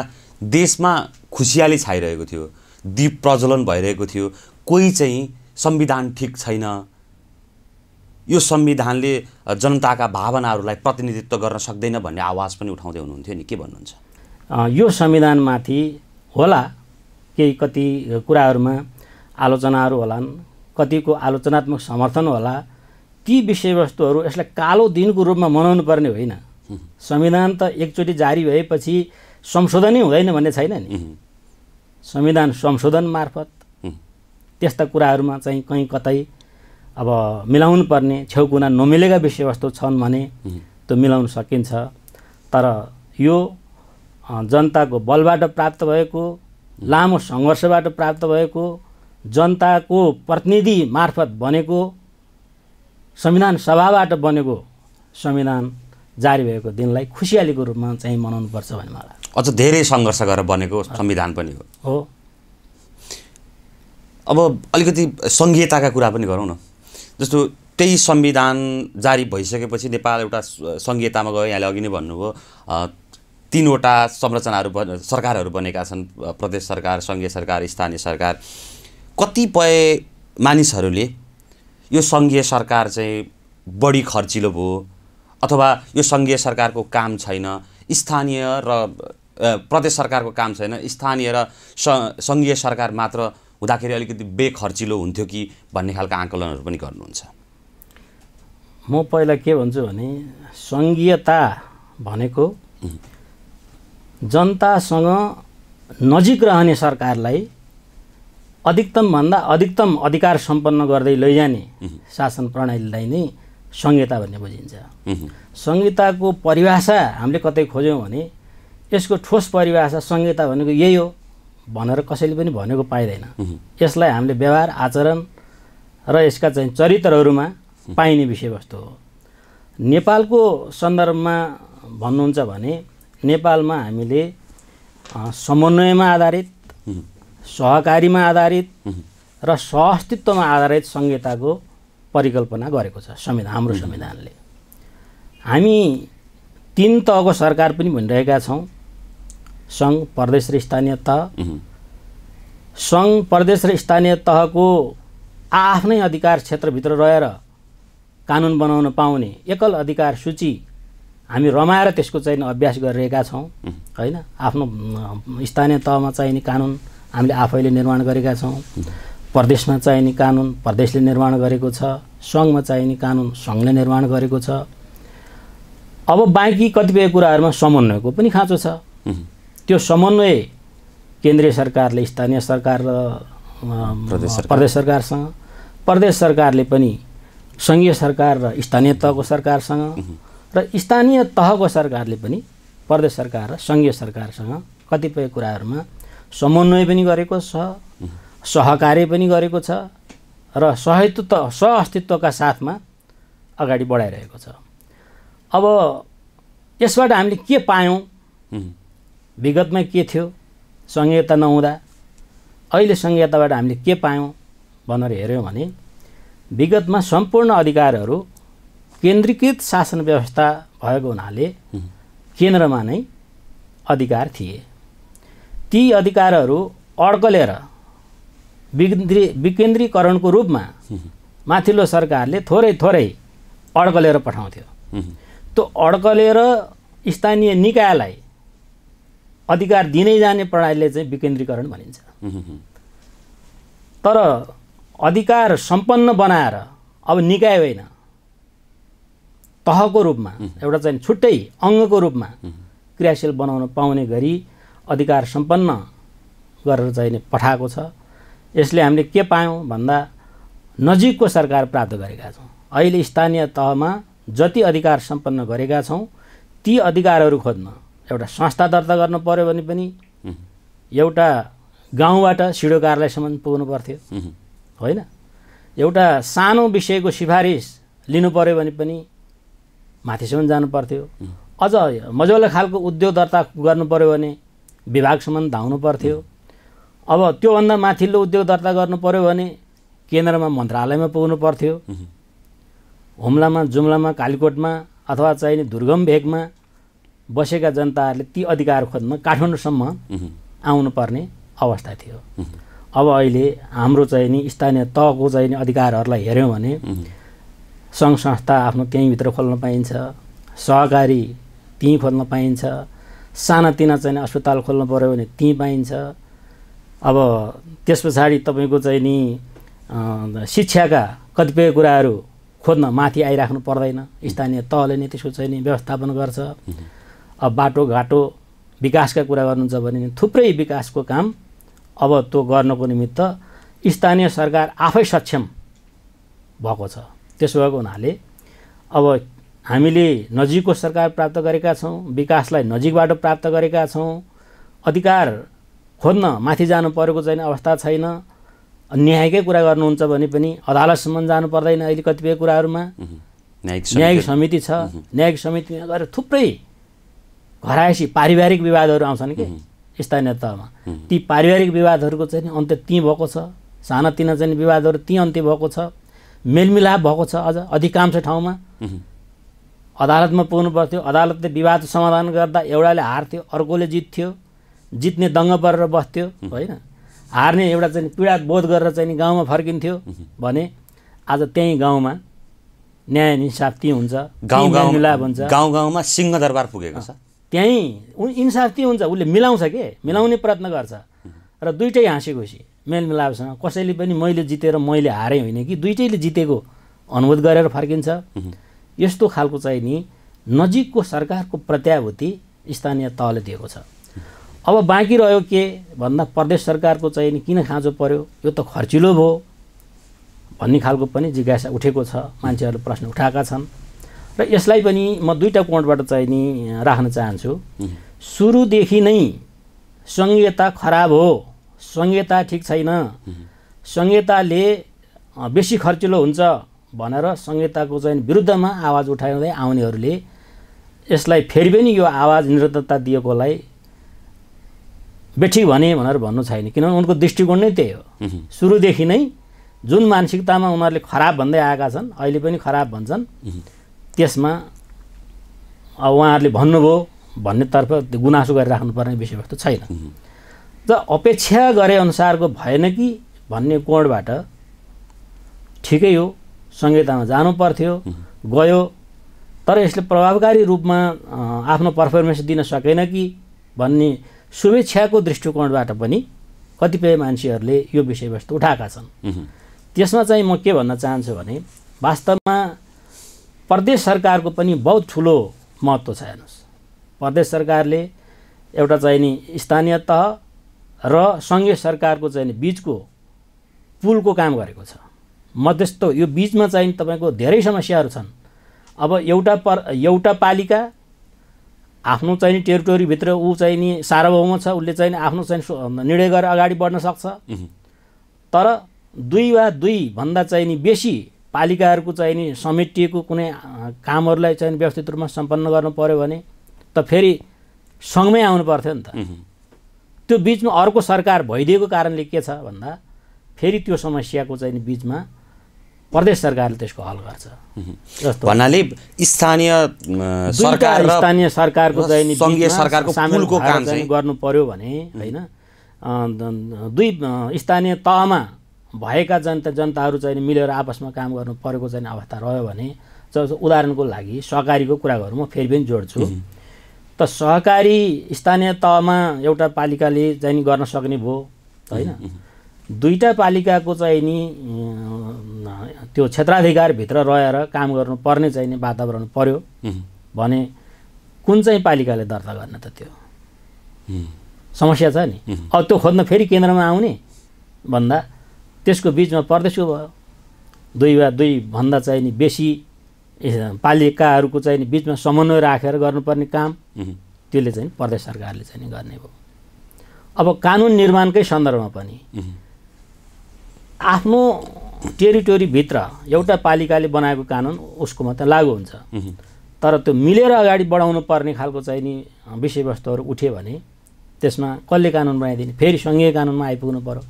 देशमा खुसियाली छाइरहेको थियो दीप प्रज्वलन भइरहेको थियो कोही चाहिँ संविधान ठिक छैन यो संविधानले जनताका भावनाहरूलाई प्रतिनिधित्व गर्न सक्दैन भन्ने आवाज पनि उठाउँदै हुनुहुन्थ्यो नि के भन्नुहुन्छ यो संविधानमाथि होला केही कति कुराहरूमा आलोचनाहरू होलान् कतिको आलोचनात्मक समर्थन होला ती विषयवस्तुहरू यसलाई कालो दिनको रूपमा मनाउनु पर्ने होइन संविधान त एकचोटि जारी भएपछि संशोधनै हुँदैन भन्ने छैन नि संविधान संशोधन मार्फत त्यस्ता कुराहरूमा चाहिँ कहीँ कतै अब मिलाउनु पर्ने छेउकुना नमिलेका विषयवस्तु छन् भने त्यो मिलाउन सकिन्छ तर यो जनताको बलबाट प्राप्त भएको लामो सङ्घर्षबाट प्राप्त भएको जनताको प्रतिनिधि मार्फत बनेको संविधान सभाबाट बनेको संविधान जारी भएको दिनलाई खुसियालीको रूपमा चाहिँ मनाउनुपर्छ भन्ने मलाई अझ धेरै सङ्घर्ष गरेर बनेको संविधान पनि हो हो अब अलिकति सङ्घीयताका कुरा पनि गरौँ न जस्तो त्यही संविधान जारी भइसकेपछि नेपाल एउटा सङ्घीयतामा गयो यहाँले अघि नै भन्नुभयो तिनवटा संरचनाहरू बन सरकारहरू बनेका छन् प्रदेश सरकार सङ्घीय सरकार स्थानीय सरकार कतिपय मानिसहरूले यो सङ्घीय सरकार चाहिँ बढी खर्चिलो भयो अथवा यो सङ्घीय सरकारको काम छैन स्थानीय र प्रदेश सरकारको काम छैन स्थानीय र सङ्घीय सरकार मात्र हुँदाखेरि अलिकति बेखर्चिलो हुन्थ्यो कि भन्ने खालको आकलनहरू पनि गर्नुहुन्छ म पहिला के भन्छु भने सङ्घीयता भनेको जनतासँग नजिक रहने सरकारलाई अधिकतमभन्दा अधिकतम अधिकार सम्पन्न गर्दै लैजाने शासन प्रणालीलाई नै संहिता भन्ने बुझिन्छ संहिताको परिभाषा हामीले कतै खोज्यौँ भने यसको ठोस परिभाषा संहिता भनेको यही हो भनेर कसैले पनि भनेको पाइँदैन यसलाई हामीले व्यवहार आचरण र यसका चाहिँ चरित्रहरूमा पाइने विषयवस्तु हो नेपालको सन्दर्भमा भन्नुहुन्छ भने नेपालमा हामीले समन्वयमा आधारित सहकारीमा आधारित र सहअस्तित्वमा आधारित संहिताको परिकल्पना गरेको छ संविधान हाम्रो संविधानले हामी तिन तहको सरकार पनि भनिरहेका छौँ सङ्घ प्रदेश र स्थानीय तह सङ्घ प्रदेश र स्थानीय तहको आआफ्नै अधिकार क्षेत्रभित्र रहेर कानुन बनाउन पाउने एकल अधिकार सूची हामी रमाएर त्यसको चाहिँ अभ्यास गरिरहेका छौँ होइन आफ्नो स्थानीय तहमा चाहिने कानुन हामीले आफैले निर्माण गरेका छौँ प्रदेशमा चाहिने कानुन प्रदेशले निर्माण गरेको छ सङ्घमा चाहिने कानुन सङ्घले निर्माण गरेको छ अब बाँकी कतिपय कुराहरूमा समन्वयको पनि खाँचो छ त्यो समन्वय केन्द्रीय सरकारले स्थानीय सरकार र प्रदेश सरकारसँग प्रदेश सरकारले पनि सङ्घीय सरकार र स्थानीय तहको सरकारसँग र स्थानीय तहको सरकारले पनि प्रदेश सरकार र सङ्घीय सरकारसँग कतिपय कुराहरूमा समन्वय पनि गरेको छ सहकार्य पनि गरेको छ र त सहअस्तित्वका साथमा अगाडि बढाइरहेको छ अब यसबाट हामीले के पायौँ विगतमा के थियो सङ्घीयता नहुँदा अहिले सङ्घीयताबाट हामीले के पायौँ भनेर हेऱ्यौँ भने विगतमा सम्पूर्ण अधिकारहरू केन्द्रीकृत शासन व्यवस्था भएको हुनाले केन्द्रमा नै अधिकार थिए ती अधिकारहरू अड्कलेर विकेन्द्री विकेन्द्रीकरणको रूपमा माथिल्लो सरकारले थोरै थोरै अड्कलेर पठाउँथ्यो त्यो अड्कलेर स्थानीय निकायलाई अधिकार दिनै जाने प्रणालीले चाहिँ विकेन्द्रीकरण भनिन्छ तर अधिकार सम्पन्न बनाएर अब निकाय होइन तहको रूपमा एउटा चाहिँ छुट्टै अङ्गको रूपमा क्रियाशील बनाउन पाउने गरी अधिकार सम्पन्न गरेर चाहिँ पठाएको छ यसले हामीले के पायौँ भन्दा नजिकको सरकार प्राप्त गरेका छौँ अहिले स्थानीय तहमा जति अधिकार सम्पन्न गरेका छौँ ती अधिकारहरू खोज्न एउटा संस्था दर्ता गर्नु पऱ्यो भने पनि एउटा गाउँबाट सिडो कार्यालयसम्म पुग्नु पर्थ्यो होइन एउटा सानो विषयको सिफारिस लिनु पऱ्यो भने पनि माथिसम्म जानु पर्थ्यो अझ मजौला खालको उद्योग दर्ता गर्नु पऱ्यो भने विभागसम्म धाउनु पर्थ्यो अब त्योभन्दा माथिल्लो उद्योग दर्ता गर्नु पऱ्यो भने केन्द्रमा मन्त्रालयमा पुग्नु पर्थ्यो हुम्लामा जुम्लामा कालीकोटमा अथवा चाहिने दुर्गम भेगमा बसेका जनताहरूले ती अधिकार खोज्न काठमाडौँसम्म आउनुपर्ने अवस्था थियो अब अहिले हाम्रो चाहिँ नि स्थानीय तहको चाहिँ अधिकारहरूलाई हेऱ्यौँ भने सङ्घ संस्था आफ्नो त्यहीँभित्र खोल्न पाइन्छ सहकारी त्यहीँ खोल्न पाइन्छ सानातिना चाहिँ अस्पताल खोल्नु पऱ्यो भने त्यहीँ पाइन्छ अब त्यस पछाडि तपाईँको चाहिँ नि शिक्षाका कतिपय कुराहरू खोज्न माथि आइराख्नु पर्दैन स्थानीय तहले नै त्यसको चाहिँ नि व्यवस्थापन गर्छ अब बाटोघाटो विकासका कुरा गर्नुहुन्छ भने थुप्रै विकासको काम अब त्यो गर्नको निमित्त स्थानीय सरकार आफै सक्षम भएको छ त्यसो भएको हुनाले अब हामीले नजिकको सरकार प्राप्त गरेका छौँ विकासलाई नजिकबाट प्राप्त गरेका छौँ अधिकार खोज्न माथि जानु परेको चाहिँ अवस्था छैन न्यायकै कुरा गर्नुहुन्छ भने पनि अदालतसम्म जानु पर्दैन अहिले कतिपय कुराहरूमा न्यायिक समिति छ न्यायिक समितिमा गएर थुप्रै घरायसी पारिवारिक विवादहरू आउँछन् कि स्थानीय तहमा ती पारिवारिक विवादहरूको चाहिँ अन्त्य त्यहीँ भएको छ सानातिना चाहिँ विवादहरू ती अन्त्य भएको छ मेलमिलाप भएको छ अझ अधिकांश ठाउँमा अदालतमा पुग्नु पर्थ्यो अदालतले विवाद समाधान गर्दा एउटाले हार्थ्यो अर्कोले जित्थ्यो जित्ने दङ्ग परेर बस्थ्यो होइन हार्ने एउटा चाहिँ पीडा बोध गरेर चाहिँ गाउँमा फर्किन्थ्यो भने आज त्यही गाउँमा न्याय इन्साफ त्यहीँ हुन्छ गाउँ गाउँ मिला हुन्छ गाउँ गाउँमा सिंहदरबार पुगेको छ त्यहीँ इन्साफ त्यहीँ हुन्छ उसले मिलाउँछ के मिलाउने प्रयत्न गर्छ र दुइटै हाँसी खुसी मेलमिलापसँग कसैले पनि मैले जितेर मैले हारेँ होइन कि दुइटैले जितेको अनुभूत गरेर फर्किन्छ यस्तो खालको चाहिँ नि नजिकको सरकारको प्रत्याभूति स्थानीय तहले दिएको छ अब बाँकी रह्यो के भन्दा प्रदेश सरकारको चाहिँ नि किन खाँचो पर्यो यो त खर्चिलो भयो भन्ने खालको पनि जिज्ञासा उठेको छ मान्छेहरूले प्रश्न उठाएका छन् र यसलाई पनि म दुईवटा कोणबाट चाहिँ नि राख्न चाहन्छु सुरुदेखि नै सङ्घीयता खराब हो सङ्घीयता ठिक छैन सङ्घीयताले बेसी खर्चिलो हुन्छ भनेर संहिताको चाहिँ विरुद्धमा आवाज उठाउँदै आउनेहरूले यसलाई फेरि पनि यो आवाज निरन्तरता दिएकोलाई बेठी भने भनेर भन्नु छैन किनभने उनको दृष्टिकोण नै त्यही हो सुरुदेखि नै जुन मानसिकतामा उनीहरूले खराब भन्दै आएका छन् अहिले पनि खराब भन्छन् त्यसमा अब उहाँहरूले भन्नुभयो भन्नेतर्फ गुनासो गरिराख्नुपर्ने विषयवस्तु छैन र अपेक्षा गरे अनुसारको भएन कि भन्ने कोणबाट ठिकै हो संहितामा जानु पर्थ्यो गयो तर यसले प्रभावकारी रूपमा आफ्नो पर्फर्मेन्स दिन सकेन कि भन्ने शुभेच्छाको दृष्टिकोणबाट पनि कतिपय मान्छेहरूले यो विषयवस्तु उठाएका छन् त्यसमा चाहिँ म के भन्न चाहन्छु भने वास्तवमा प्रदेश सरकारको पनि बहुत ठुलो महत्त्व छ हेर्नुहोस् प्रदेश सरकारले एउटा चाहिँ नि स्थानीय तह र सङ्घीय सरकारको चाहिँ बिचको पुलको काम गरेको छ मध्यस्थ यो बिचमा चाहिँ तपाईँको धेरै समस्याहरू छन् अब एउटा पर एउटा पालिका आफ्नो चाहिने टेरिटोरीभित्र ऊ नि सार्वभौम छ उसले चाहिँ आफ्नो चाहिँ निर्णय गरेर अगाडि बढ्न सक्छ तर दुई वा दुई भन्दा नि बेसी पालिकाहरूको चाहिने समेटिएको कुनै कामहरूलाई चाहिँ व्यवस्थित रूपमा सम्पन्न गर्नु पऱ्यो भने त फेरि सँगमै आउनु पर्थ्यो नि त त्यो बिचमा अर्को सरकार भइदिएको कारणले के छ भन्दा फेरि त्यो समस्याको चाहिँ बिचमा प्रदेश सरकारले त्यसको हल गर्छ भन्नाले स्थानीय सरकार स्थानीय सरकारको सरकारको काम गर्नु पर्यो भने होइन दुई स्थानीय तहमा भएका जनता जनताहरू चाहिँ मिलेर आपसमा काम गर्नु परेको चाहिँ अवस्था रह्यो भने जस्तो उदाहरणको लागि सहकारीको कुरा गरौँ म फेरि पनि जोड्छु त सहकारी स्थानीय तहमा एउटा पालिकाले चाहिँ गर्न सक्ने भयो होइन दुईवटा पालिकाको चाहिँ नि त्यो क्षेत्राधिकारभित्र रहेर काम गर्नुपर्ने चाहिँ नि वातावरण पर्यो भने कुन चाहिँ पालिकाले दर्ता गर्ने त त्यो समस्या छ नि अब त्यो खोज्न फेरि केन्द्रमा आउने भन्दा त्यसको बिचमा प्रदेशको भयो दुई वा दुईभन्दा चाहिँ नि बेसी पालिकाहरूको चाहिँ नि बिचमा समन्वय राखेर गर्नुपर्ने काम त्यसले चाहिँ प्रदेश सरकारले चाहिँ गर्ने भयो अब कानुन निर्माणकै सन्दर्भमा पनि आफ्नो टेरिटोरीभित्र एउटा पालिकाले बनाएको कानुन उसको मात्र लागु हुन्छ तर त्यो मिलेर अगाडि बढाउनु पर्ने खालको चाहिँ नि विषयवस्तुहरू उठ्यो भने त्यसमा कसले कानुन बनाइदिने फेरि सङ्घीय कानुनमा आइपुग्नु पऱ्यो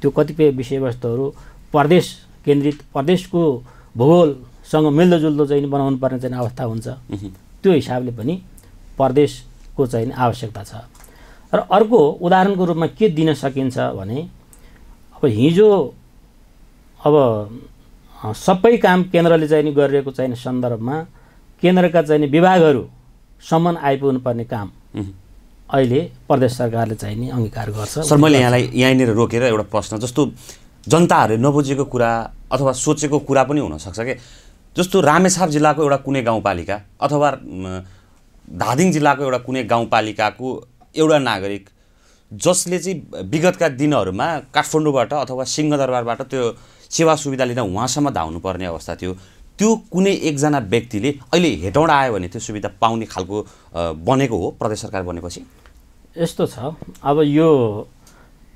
त्यो कतिपय विषयवस्तुहरू प्रदेश केन्द्रित प्रदेशको भूगोलसँग मिल्दोजुल्दो चाहिँ नि बनाउनु पर्ने चाहिँ अवस्था हुन्छ त्यो हिसाबले पनि प्रदेशको चाहिँ आवश्यकता छ र अर्को उदाहरणको रूपमा के दिन सकिन्छ भने अब हिजो अब सबै काम केन्द्रले चाहिँ नि गरिरहेको चाहिने सन्दर्भमा केन्द्रका चाहिने विभागहरूसम्म आइपुग्नु पर्ने काम अहिले प्रदेश सरकारले चाहिने अङ्गीकार गर्छ सर मैले यहाँलाई यहाँनिर रोकेर एउटा प्रश्न जस्तो जनताहरूले नबुझेको कुरा अथवा सोचेको कुरा पनि हुनसक्छ कि जस्तो रामेछाप जिल्लाको एउटा कुनै गाउँपालिका अथवा धादिङ जिल्लाको एउटा कुनै गाउँपालिकाको एउटा नागरिक जसले चाहिँ विगतका दिनहरूमा काठमाडौँबाट अथवा सिंहदरबारबाट त्यो सेवा सुविधा लिन उहाँसम्म धाउनुपर्ने अवस्था थियो त्यो कुनै एकजना व्यक्तिले अहिले हेटौँडा आयो भने त्यो सुविधा पाउने खालको बनेको हो प्रदेश सरकार बनेपछि यस्तो छ अब यो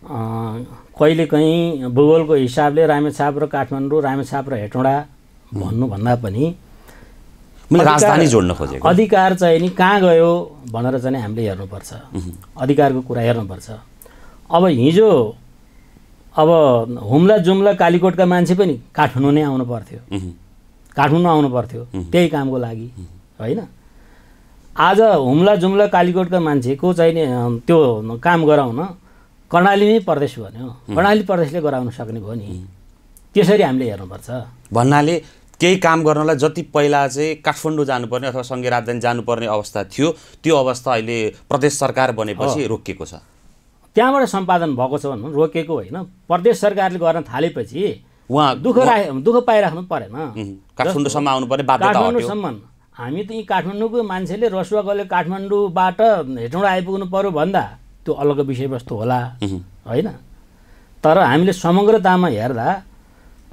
कहिलेकाहीँ भूगोलको हिसाबले रामेछाप र काठमाडौँ रामेछाप र हेटौँडा भन्नुभन्दा पनि मैले राजधानी जोड्न खोजेको अधिकार चाहिँ नि कहाँ गयो भनेर चाहिँ हामीले हेर्नुपर्छ अधिकारको कुरा हेर्नुपर्छ अब हिजो अब हुम्ला जुम्ला कालीकोटका मान्छे पनि काठमाडौँ नै आउनु पर्थ्यो काठमाडौँ आउनु पर्थ्यो त्यही कामको लागि होइन आज हुम्ला जुम्ला कालीकोटका मान्छेको चाहिँ नि त्यो काम गराउन कर्णाली नै प्रदेश भन्यो कर्णाली प्रदेशले गराउन सक्ने भयो नि त्यसरी हामीले हेर्नुपर्छ भन्नाले केही काम गर्नलाई जति पहिला चाहिँ काठमाडौँ जानुपर्ने अथवा सङ्घीय राजधानी जानुपर्ने अवस्था थियो त्यो अवस्था अहिले प्रदेश सरकार बनेपछि रोकिएको छ त्यहाँबाट सम्पादन भएको छ भनौँ रोकेको होइन प्रदेश सरकारले गर्न थालेपछि उहाँ दुःख राखे दुःख पाइराख्नु परेन काठमाडौँसम्म आउनु पर्ने काठमाडौँसम्म हामी त यी काठमाडौँको मान्छेले रसुवा गले काठमाडौँबाट हेटौँडा आइपुग्नु पऱ्यो भन्दा त्यो अलग विषयवस्तु होला होइन तर हामीले समग्रतामा हेर्दा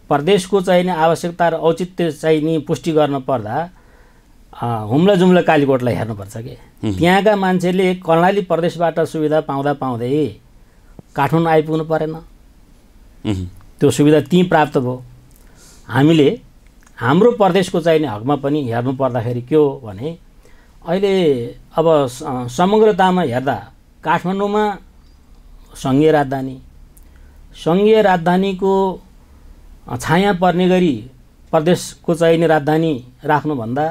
प्रदेशको चाहिने आवश्यकता र औचित्य चाहिने पुष्टि गर्न पर्दा हुम्ला जुम्ला कालीकोटलाई हेर्नुपर्छ कि त्यहाँका मान्छेले कर्णाली प्रदेशबाट सुविधा पाउँदा पाउँदै काठमाडौँ आइपुग्नु परेन त्यो सुविधा त्यहीँ प्राप्त भयो हामीले हाम्रो प्रदेशको चाहिने हकमा पनि हेर्नु पर्दाखेरि के हो भने अहिले अब समग्रतामा हेर्दा काठमाडौँमा सङ्घीय राजधानी सङ्घीय राजधानीको छाया पर्ने गरी प्रदेशको चाहिने राजधानी राख्नुभन्दा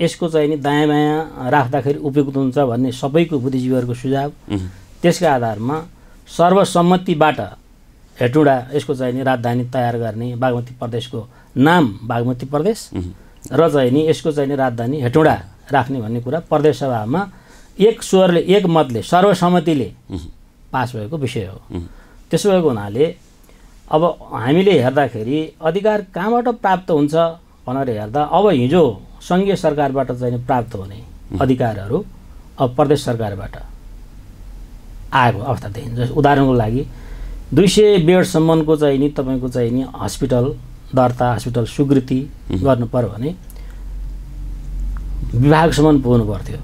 यसको चाहिने दायाँ बायाँ राख्दाखेरि उपयुक्त हुन्छ भन्ने सबैको बुद्धिजीवीहरूको सुझाव त्यसका आधारमा सर्वसम्मतिबाट हेटुडा यसको चाहिने राजधानी तयार गर्ने बागमती प्रदेशको नाम बागमती प्रदेश र चाहिँ नि यसको चाहिने राजधानी हेटुडा राख्ने भन्ने कुरा प्रदेश सभामा एक स्वरले एक मतले सर्वसम्मतिले पास भएको विषय हो त्यसो भएको हुनाले अब हामीले हेर्दाखेरि अधिकार कहाँबाट प्राप्त हुन्छ भनेर हेर्दा अब हिजो सङ्घीय सरकारबाट चाहिँ प्राप्त हुने अधिकारहरू अब प्रदेश सरकारबाट आएको अवस्था जस उदाहरणको लागि दुई सय बेडसम्मको चाहिँ नि तपाईँको चाहिँ नि हस्पिटल दर्ता हस्पिटल स्वीकृति गर्नु पऱ्यो भने विभागसम्म पुग्नु पर्थ्यो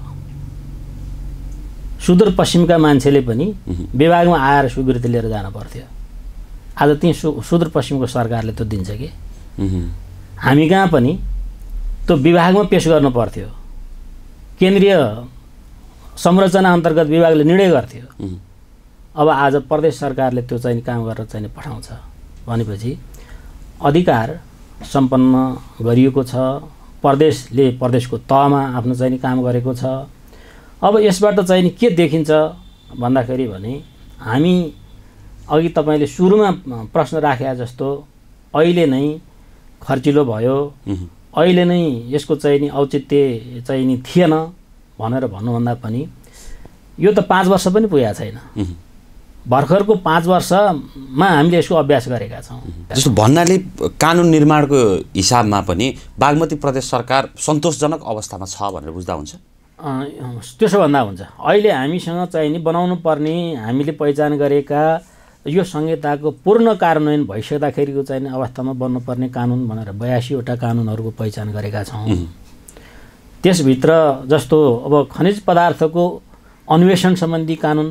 सुदूरपश्चिमका मान्छेले पनि विभागमा आएर स्वीकृति लिएर जानु पर्थ्यो आज त्यहीँ सु सुदूरपश्चिमको सरकारले त्यो दिन्छ कि हामी कहाँ पनि त्यो विभागमा पेस गर्नु पर्थ्यो केन्द्रीय संरचना अन्तर्गत विभागले निर्णय गर्थ्यो अब आज प्रदेश सरकारले त्यो चाहिँ काम गरेर चाहिँ पठाउँछ भनेपछि अधिकार सम्पन्न गरिएको छ प्रदेशले प्रदेशको तहमा आफ्नो चाहिँ काम गरेको छ अब यसबाट चाहिँ के देखिन्छ भन्दाखेरि भने हामी अघि तपाईँले सुरुमा प्रश्न राखे जस्तो अहिले नै खर्चिलो भयो अहिले नै यसको चाहिँ नि औचित्य चाहिँ नि थिएन भनेर भन्नुभन्दा पनि यो त पाँच वर्ष पनि पुगेको छैन भर्खरको पाँच वर्षमा हामीले यसको अभ्यास गरेका छौँ जस्तो भन्नाले कानुन निर्माणको हिसाबमा पनि बागमती प्रदेश सरकार सन्तोषजनक अवस्थामा छ भनेर बुझ्दा हुन्छ त्यसो भन्दा हुन्छ अहिले हामीसँग चाहिँ नि बनाउनु पर्ने हामीले पहिचान गरेका यो संहिताको पूर्ण कार्यान्वयन भइसक्दाखेरिको चाहिने अवस्थामा बन्नुपर्ने कानुन भनेर बयासीवटा कानुनहरूको पहिचान गरेका छौँ त्यसभित्र जस्तो अब खनिज पदार्थको अन्वेषण सम्बन्धी कानुन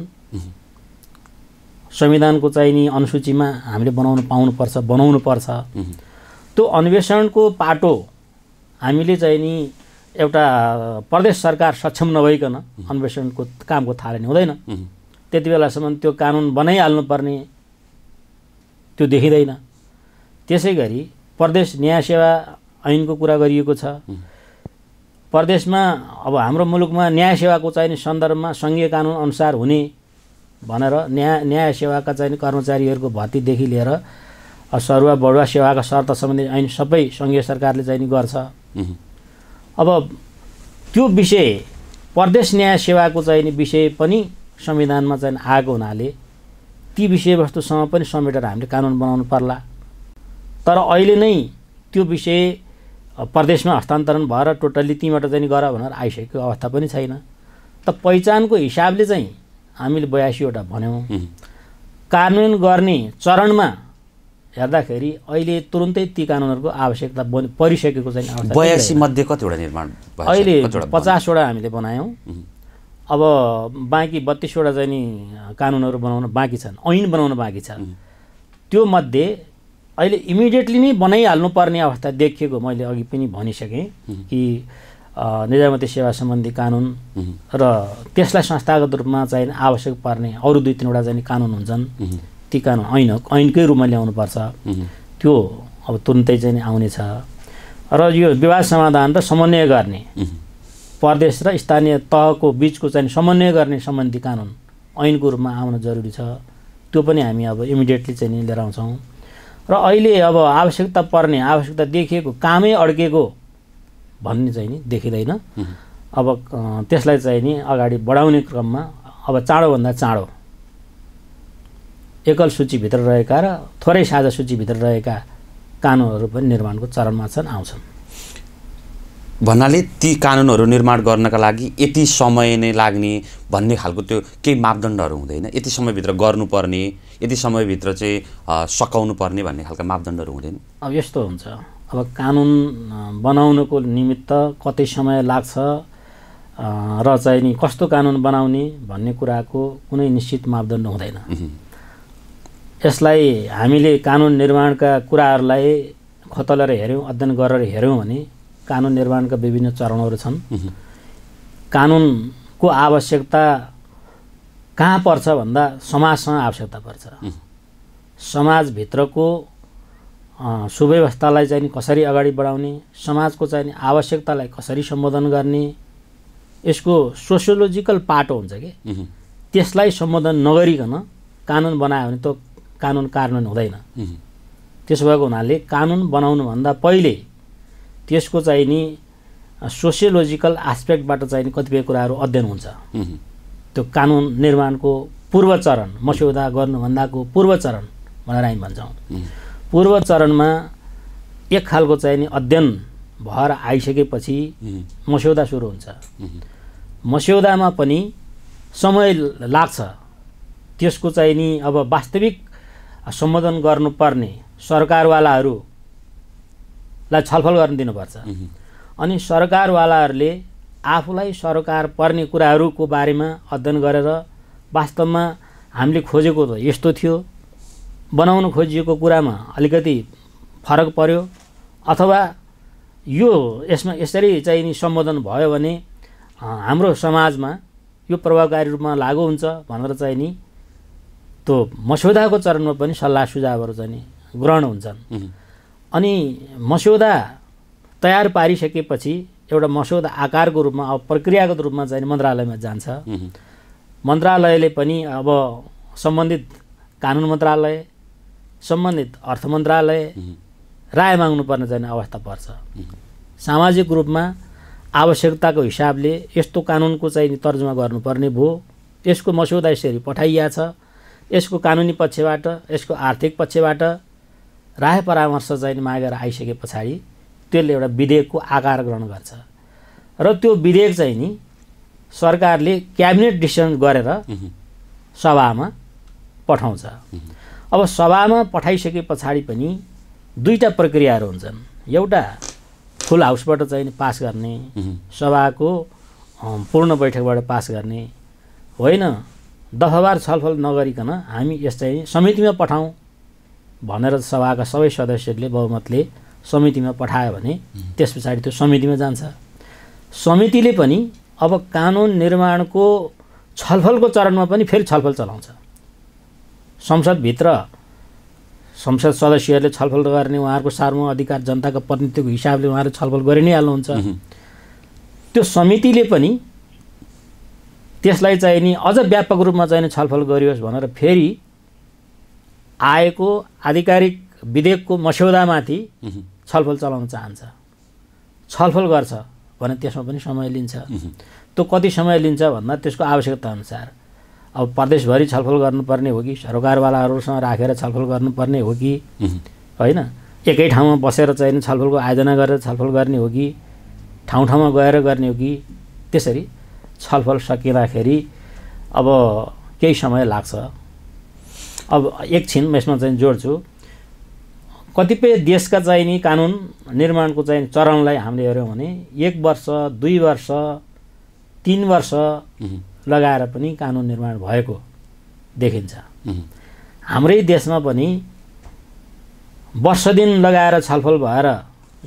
संविधानको चाहिने अनुसूचीमा हामीले बनाउनु पाउनुपर्छ बनाउनुपर्छ त्यो अन्वेषणको पाटो हामीले चाहिँ नि एउटा प्रदेश सरकार सक्षम नभइकन अन्वेषणको कामको थालनी हुँदैन त्यति बेलासम्म त्यो कानुन बनाइहाल्नुपर्ने त्यो देखिँदैन त्यसै गरी प्रदेश न्याय सेवा ऐनको कुरा गरिएको छ प्रदेशमा अब हाम्रो मुलुकमा न्याय सेवाको चाहिने सन्दर्भमा सङ्घीय कानुन अनुसार हुने भनेर न्याय न्याय सेवाका चाहिने कर्मचारीहरूको भर्तीदेखि लिएर सरुवा बढुवा सेवाका शर्त सम्बन्धी ऐन सबै सङ्घीय सरकारले चाहिने गर्छ अब त्यो विषय प्रदेश न्याय सेवाको चाहिने विषय पनि संविधानमा चाहिँ आएको हुनाले ती विषयवस्तुसँग पनि समेटेर हामीले कानुन बनाउनु पर्ला तर अहिले नै त्यो विषय प्रदेशमा हस्तान्तरण भएर टोटल्ली तीबाट चाहिँ गर भनेर आइसकेको अवस्था पनि छैन त पहिचानको हिसाबले चाहिँ हामीले बयासीवटा भन्यौँ कानुन गर्ने चरणमा हेर्दाखेरि अहिले तुरुन्तै ती कानुनहरूको आवश्यकता बनि परिसकेको चाहिँ बयासी मध्ये कतिवटा निर्माण अहिले पचासवटा हामीले बनायौँ अब बाँकी बत्तिसवटा चाहिँ नि कानुनहरू बनाउन बाँकी छन् ऐन बनाउन बाँकी छ त्यो मध्ये अहिले इमिडिएटली नै बनाइहाल्नुपर्ने अवस्था देखिएको मैले अघि पनि भनिसकेँ कि निजामती सेवा सम्बन्धी कानुन र त्यसलाई संस्थागत रूपमा चाहिँ आवश्यक पर्ने अरू दुई तिनवटा चाहिँ कानुन हुन्छन् ती कानुन ऐन ऐनकै रूपमा ल्याउनुपर्छ त्यो अब तुरुन्तै चाहिँ आउनेछ र यो विवाद समाधान र समन्वय गर्ने प्रदेश र स्थानीय तहको बिचको चाहिँ समन्वय गर्ने सम्बन्धी कानुन ऐनको रूपमा आउन जरुरी छ त्यो पनि हामी अब इमिडिएटली चाहिँ लिएर आउँछौँ र अहिले अब आवश्यकता पर्ने आवश्यकता देखिएको कामै अड्केको भन्ने चाहिँ नि देखिँदैन अब त्यसलाई चाहिँ नि अगाडि बढाउने क्रममा अब चाँडोभन्दा चाँडो एकल सूचीभित्र रहेका र थोरै साझा सूचीभित्र रहेका कानुनहरू पनि निर्माणको चरणमा छन् आउँछन् भन्नाले ती कानुनहरू निर्माण गर्नका लागि यति समय नै लाग्ने भन्ने खालको त्यो केही मापदण्डहरू हुँदैन यति समयभित्र गर्नुपर्ने यति समयभित्र चाहिँ सकाउनु पर्ने भन्ने खालका मापदण्डहरू हुँदैन अब यस्तो हुन्छ अब कानुन बनाउनुको निमित्त कति समय लाग्छ र चाहिँ नि कस्तो कानुन बनाउने भन्ने कुराको कुनै निश्चित मापदण्ड हुँदैन यसलाई हामीले कानुन निर्माणका कुराहरूलाई खतलेर हेऱ्यौँ अध्ययन गरेर हेऱ्यौँ भने कानुन निर्माणका विभिन्न चरणहरू छन् कानुनको आवश्यकता कहाँ पर्छ भन्दा समाजसँग आवश्यकता पर्छ समाजभित्रको सुव्यवस्थालाई चाहिँ कसरी अगाडि बढाउने समाजको चाहिँ आवश्यकतालाई कसरी सम्बोधन गर्ने यसको सोसियोलोजिकल पाटो हुन्छ कि त्यसलाई सम्बोधन नगरिकन कानुन बनायो भने त कानुन कार्यान्वयन हुँदैन त्यसो भएको हुनाले कानुन बनाउनुभन्दा पहिले त्यसको चाहिँ नि सोसियोलोजिकल आस्पेक्टबाट चाहिँ नि कतिपय कुराहरू अध्ययन हुन्छ त्यो कानुन निर्माणको पूर्व चरण मस्यौदा गर्नुभन्दाको पूर्व चरण भनेर हामी भन्छौँ पूर्व चरणमा एक खालको चाहिँ नि अध्ययन भएर आइसकेपछि मस्यौदा सुरु हुन्छ मस्यौदामा पनि समय लाग्छ त्यसको चाहिँ नि अब वास्तविक सम्बोधन गर्नुपर्ने सरकारवालाहरू लाई छलफल गर्न दिनुपर्छ अनि सरकारवालाहरूले आफूलाई सरकार पर्ने कुराहरूको बारेमा अध्ययन गरेर वास्तवमा हामीले खोजेको त यस्तो थियो बनाउन खोजिएको कुरामा अलिकति फरक पर्यो अथवा यो यसमा यसरी चाहिँ नि सम्बोधन भयो भने हाम्रो समाजमा यो प्रभावकारी रूपमा लागु हुन्छ भनेर चाहिँ नि त्यो मस्यौदाको चरणमा पनि सल्लाह सुझावहरू चाहिँ नि ग्रहण हुन्छन् अनि मस्यौदा तयार पारिसकेपछि एउटा मस्यौदा आकारको रूपमा अब प्रक्रियागत रूपमा चाहिँ मन्त्रालयमा जान्छ मन्त्रालयले पनि अब सम्बन्धित कानुन मन्त्रालय सम्बन्धित अर्थ मन्त्रालय राय माग्नुपर्ने जाने अवस्था पर्छ सामाजिक रूपमा आवश्यकताको हिसाबले यस्तो कानुनको चाहिँ तर्जुमा गर्नुपर्ने भयो यसको मस्यौदा यसरी पठाइया छ यसको कानुनी पक्षबाट यसको आर्थिक पक्षबाट राय परामर्श चाहिँ मागेर आइसके पछाडि त्यसले एउटा विधेयकको आकार ग्रहण गर्छ र त्यो विधेयक चाहिँ नि सरकारले क्याबिनेट डिसिजन गरेर सभामा पठाउँछ अब सभामा पठाइसके पछाडि पनि दुईवटा प्रक्रियाहरू हुन्छन् एउटा फुल हाउसबाट चाहिँ पास गर्ने सभाको पूर्ण बैठकबाट पास गर्ने होइन दफावार छलफल नगरिकन हामी यस चाहिँ समितिमा पठाउँ भनेर सभाका सबै सदस्यहरूले बहुमतले समितिमा पठायो भने त्यस पछाडि त्यो समितिमा जान्छ समितिले पनि अब कानुन निर्माणको छलफलको चरणमा पनि फेरि छलफल चलाउँछ संसदभित्र संसद सदस्यहरूले छलफल गर्ने उहाँहरूको सार्वभौम अधिकार जनताको प्रतिनिधिको हिसाबले उहाँहरू छलफल गरि नै हाल्नुहुन्छ त्यो समितिले पनि त्यसलाई चाहिँ नि अझ व्यापक रूपमा नि छलफल गरियोस् भनेर फेरि आएको आधिकारिक विधेयकको मस्यौदामाथि छलफल चलाउन चाहन्छ छलफल गर्छ भने त्यसमा पनि समय लिन्छ त्यो कति समय लिन्छ भन्दा त्यसको आवश्यकता अनुसार अब प्रदेशभरि छलफल गर्नुपर्ने हो कि सरोकारवालाहरूसँग राखेर छलफल गर्नुपर्ने हो कि होइन एकै ठाउँमा बसेर चाहिँ छलफलको आयोजना गरेर छलफल गर्ने हो कि ठाउँ ठाउँमा गएर गर्ने हो कि त्यसरी छलफल सकिँदाखेरि अब केही समय लाग्छ अब एकछिन यसमा चाहिँ जोड्छु कतिपय देशका चाहिँ नि कानुन निर्माणको चाहिँ चरणलाई हामीले हेऱ्यौँ भने एक वर्ष दुई वर्ष तिन वर्ष लगाएर पनि कानुन निर्माण भएको देखिन्छ हाम्रै देशमा पनि वर्ष दिन लगाएर छलफल भएर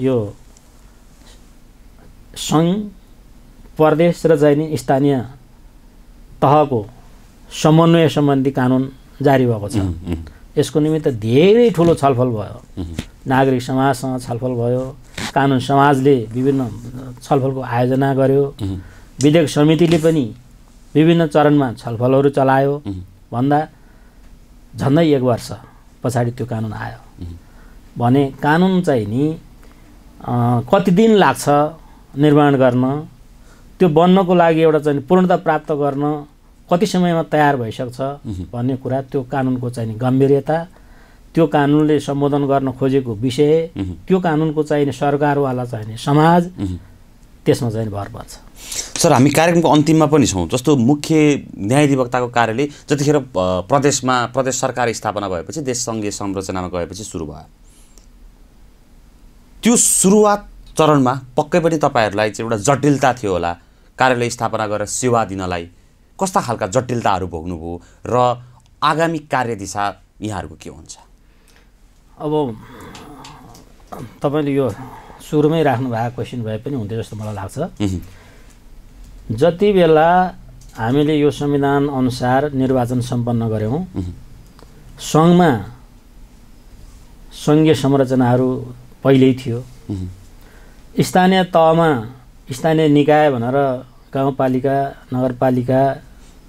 यो सङ्घ प्रदेश र चाहिँ नि स्थानीय तहको समन्वय सम्बन्धी कानुन जारी भएको छ यसको निमित्त धेरै ठुलो छलफल भयो नागरिक समाजसँग छलफल भयो कानुन समाजले विभिन्न छलफलको आयोजना गर्यो विधेयक समितिले पनि विभिन्न चरणमा छलफलहरू चलायो भन्दा झन्डै एक वर्ष पछाडि त्यो कानुन आयो भने कानुन चाहिँ नि कति दिन लाग्छ निर्माण गर्न त्यो बन्नको लागि एउटा चाहिँ पूर्णता प्राप्त गर्न कति समयमा तयार भइसक्छ भन्ने कुरा त्यो कानुनको चाहिने गम्भीर्यता त्यो कानुनले सम्बोधन गर्न खोजेको विषय त्यो कानुनको चाहिने सरकारवाला चाहिने समाज त्यसमा चाहिँ भर पर्छ सर हामी कार्यक्रमको अन्तिममा पनि छौँ जस्तो मुख्य न्यायाधिवक्ताको कार्यले जतिखेर प्रदेशमा प्रदेश सरकार स्थापना भएपछि देश सङ्घीय संरचनामा गएपछि सुरु भयो त्यो सुरुवात चरणमा पक्कै पनि तपाईँहरूलाई चाहिँ एउटा जटिलता थियो होला कार्यालय स्थापना गरेर सेवा दिनलाई कस्ता खालका जटिलताहरू भोग्नुभयो र आगामी कार्यदिशा यहाँहरूको के हुन्छ अब तपाईँले यो सुरुमै राख्नु भएको क्वेसन भए पनि हुन्थ्यो जस्तो मलाई लाग्छ जति बेला हामीले यो संविधान अनुसार निर्वाचन सम्पन्न गऱ्यौँ सङ्घमा सङ्घीय संरचनाहरू पहिल्यै थियो स्थानीय तहमा स्थानीय निकाय भनेर गाउँपालिका नगरपालिका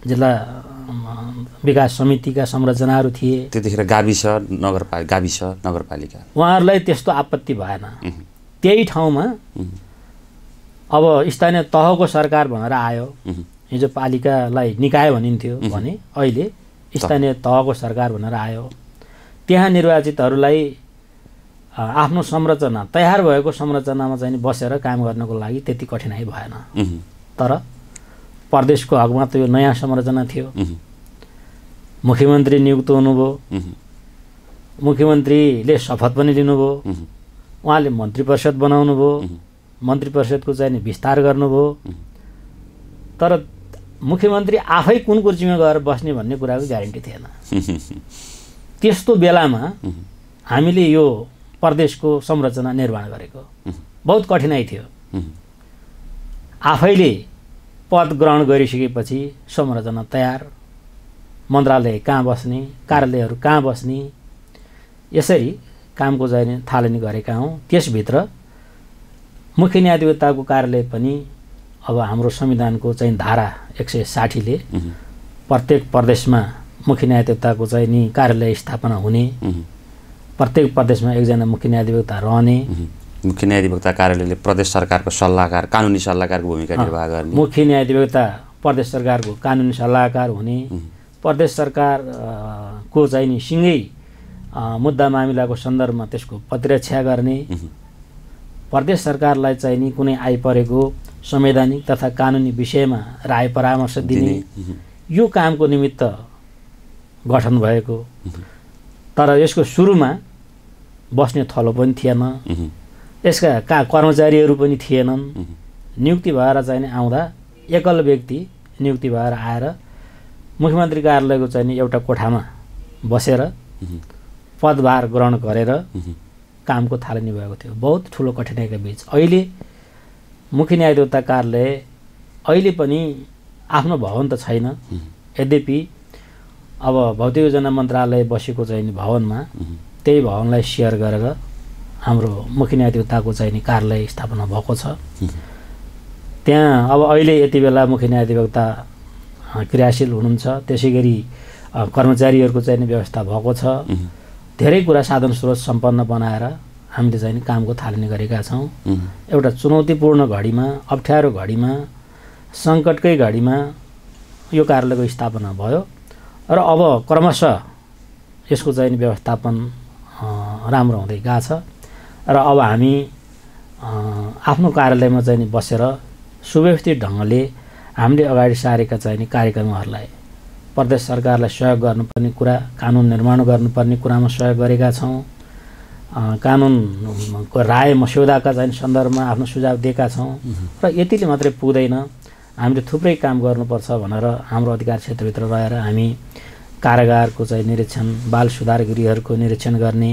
जिल्ला विकास समितिका संरचनाहरू थिए त्यतिखेर गाविस नगरपालिका गाविस नगरपालिका उहाँहरूलाई त्यस्तो आपत्ति भएन त्यही ठाउँमा अब स्थानीय तहको सरकार भनेर आयो हिजो पालिकालाई निकाय भनिन्थ्यो भने अहिले स्थानीय तहको सरकार भनेर आयो त्यहाँ निर्वाचितहरूलाई आफ्नो संरचना तयार भएको संरचनामा चाहिँ बसेर काम गर्नको लागि त्यति कठिनाइ भएन तर प्रदेशको हकमा त यो नयाँ संरचना थियो मुख्यमन्त्री नियुक्त हुनुभयो मुख्यमन्त्रीले शपथ पनि लिनुभयो उहाँले मन्त्री परिषद बनाउनु भयो मन्त्री परिषदको चाहिँ विस्तार गर्नुभयो तर मुख्यमन्त्री आफै कुन कुर्चीमा गएर बस्ने भन्ने कुराको ग्यारेन्टी थिएन त्यस्तो बेलामा हामीले यो प्रदेशको संरचना निर्माण गरेको बहुत कठिनाइ थियो आफैले पद ग्रहण गरिसकेपछि संरचना तयार मन्त्रालय कहाँ बस्ने कार्यालयहरू कहाँ बस्ने यसरी कामको जाने थालनी गरेका हौँ त्यसभित्र मुख्य न्यायाधिवक्ताको कार्यालय पनि अब हाम्रो संविधानको चाहिँ धारा एक सय साठीले प्रत्येक प्रदेशमा मुख्य न्यायाधिवक्ताको चाहिँ नि कार्यालय स्थापना हुने प्रत्येक प्रदेशमा एकजना मुख्य न्यायाधिवक्ता रहने मुख्य न्यायाधिवक्ता कार्यालयले प्रदेश सरकारको सल्लाहकार कानुनी सल्लाहकारको भूमिका निर्वाह गर्ने मुख्य न्यायाधिवक्ता प्रदेश सरकारको कानुनी सल्लाहकार हुने प्रदेश सरकारको चाहिँ नि सिँगै मुद्दा मामिलाको सन्दर्भमा त्यसको प्रतिरक्षा गर्ने प्रदेश सरकारलाई चाहिँ नि कुनै आइपरेको संवैधानिक तथा कानुनी विषयमा राय परामर्श दिने यो कामको निमित्त गठन भएको तर यसको सुरुमा बस्ने थलो पनि थिएन यसका का कर्मचारीहरू पनि थिएनन् नियुक्ति भएर चाहिँ नि आउँदा एकल व्यक्ति नियुक्ति भएर आएर मुख्यमन्त्री कार्यालयको चाहिँ एउटा कोठामा बसेर पदभार ग्रहण गरेर कामको थालनी भएको थियो बहुत ठुलो कठिनाइका बिच अहिले मुख्य न्यायाधिवक्ता कार्यालय अहिले पनि आफ्नो भवन त छैन यद्यपि अब भौतिक योजना मन्त्रालय बसेको चाहिँ भवनमा त्यही भवनलाई सेयर गरेर हाम्रो मुख्य न्यायाधिवक्ताको नि कार्यालय स्थापना भएको छ त्यहाँ अब अहिले यति बेला मुख्य न्यायाधिवक्ता क्रियाशील हुनुहुन्छ त्यसै गरी कर्मचारीहरूको नि व्यवस्था भएको छ धेरै कुरा साधन स्रोत सम्पन्न बनाएर हामीले चाहिँ कामको थालनी गरेका छौँ एउटा चुनौतीपूर्ण घडीमा अप्ठ्यारो घडीमा सङ्कटकै घडीमा यो कार्यालयको स्थापना भयो र अब क्रमशः यसको चाहिँ व्यवस्थापन राम्रो हुँदै गएको छ र अब हामी आफ्नो कार्यालयमा चाहिँ नि बसेर सुव्यवस्थित ढङ्गले हामीले अगाडि सारेका चाहिँ नि कार्यक्रमहरूलाई प्रदेश सरकारलाई सहयोग गर्नुपर्ने कुरा कानुन निर्माण गर्नुपर्ने कुरामा सहयोग गरेका छौँ कानुनको राय मस्यौदाका चाहिँ सन्दर्भमा आफ्नो सुझाव दिएका छौँ र यतिले मात्रै पुग्दैन हामीले थुप्रै काम गर्नुपर्छ भनेर हाम्रो अधिकार क्षेत्रभित्र रहेर हामी कारागारको चाहिँ निरीक्षण बाल सुधार गृहहरूको निरीक्षण गर्ने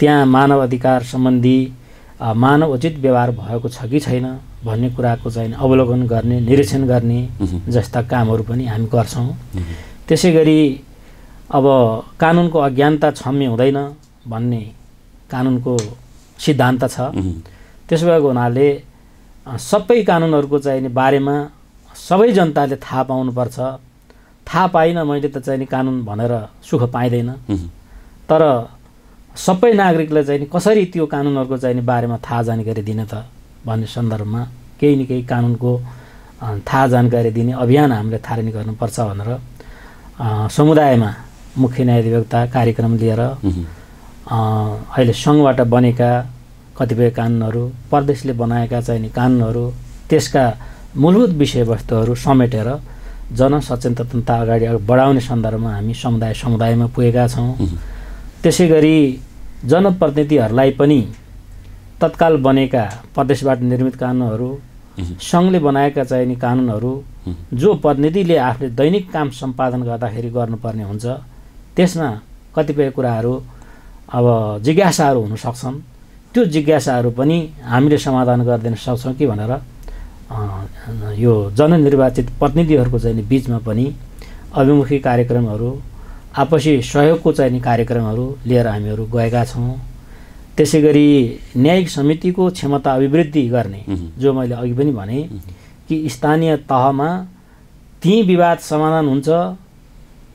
त्यहाँ मानव अधिकार सम्बन्धी मानव उचित व्यवहार भएको छ कि छैन भन्ने कुराको चाहिँ अवलोकन गर्ने निरीक्षण गर्ने जस्ता कामहरू पनि हामी गर्छौँ त्यसै गरी अब कानुनको अज्ञानता क्षम्य हुँदैन भन्ने कानुनको सिद्धान्त छ त्यसो भएको हुनाले सबै कानुनहरूको चाहिने बारेमा सबै जनताले थाहा पाउनुपर्छ थाहा पाइनँ मैले त चाहिँ नि कानुन भनेर सुख पाइँदैन तर सबै नागरिकलाई चाहिँ नि कसरी त्यो कानुनहरूको चाहिँ नि बारेमा थाहा जानकारी दिने त भन्ने सन्दर्भमा केही न केही कानुनको थाहा जानकारी दिने अभियान हामीले थालनी गर्नुपर्छ भनेर समुदायमा मुख्य न्यायाधिवक्ता कार्यक्रम लिएर अहिले सङ्घबाट बनेका कतिपय कानुनहरू प्रदेशले बनाएका चाहिँ नि कानुनहरू त्यसका मूलभूत विषयवस्तुहरू समेटेर जनसचेतनता अगाडि बढाउने सन्दर्भमा हामी समुदाय समुदायमा पुगेका छौँ त्यसै गरी जनप्रतिनिधिहरूलाई पनि तत्काल बनेका प्रदेशबाट निर्मित कानुनहरू सङ्घले बनाएका चाहिने कानुनहरू जो प्रतिनिधिले आफूले दैनिक काम सम्पादन गर्दाखेरि गर्नुपर्ने हुन्छ त्यसमा कतिपय कुराहरू अब जिज्ञासाहरू हुनसक्छन् त्यो जिज्ञासाहरू पनि हामीले समाधान गरिदिन सक्छौँ कि भनेर यो जननिर्वाचित प्रतिनिधिहरूको चाहिँ बिचमा पनि अभिमुखी कार्यक्रमहरू आपसी सहयोगको चाहिने कार्यक्रमहरू लिएर हामीहरू गएका छौँ त्यसै गरी न्यायिक समितिको क्षमता अभिवृद्धि गर्ने जो मैले अघि पनि भने कि स्थानीय तहमा ती विवाद समाधान हुन्छ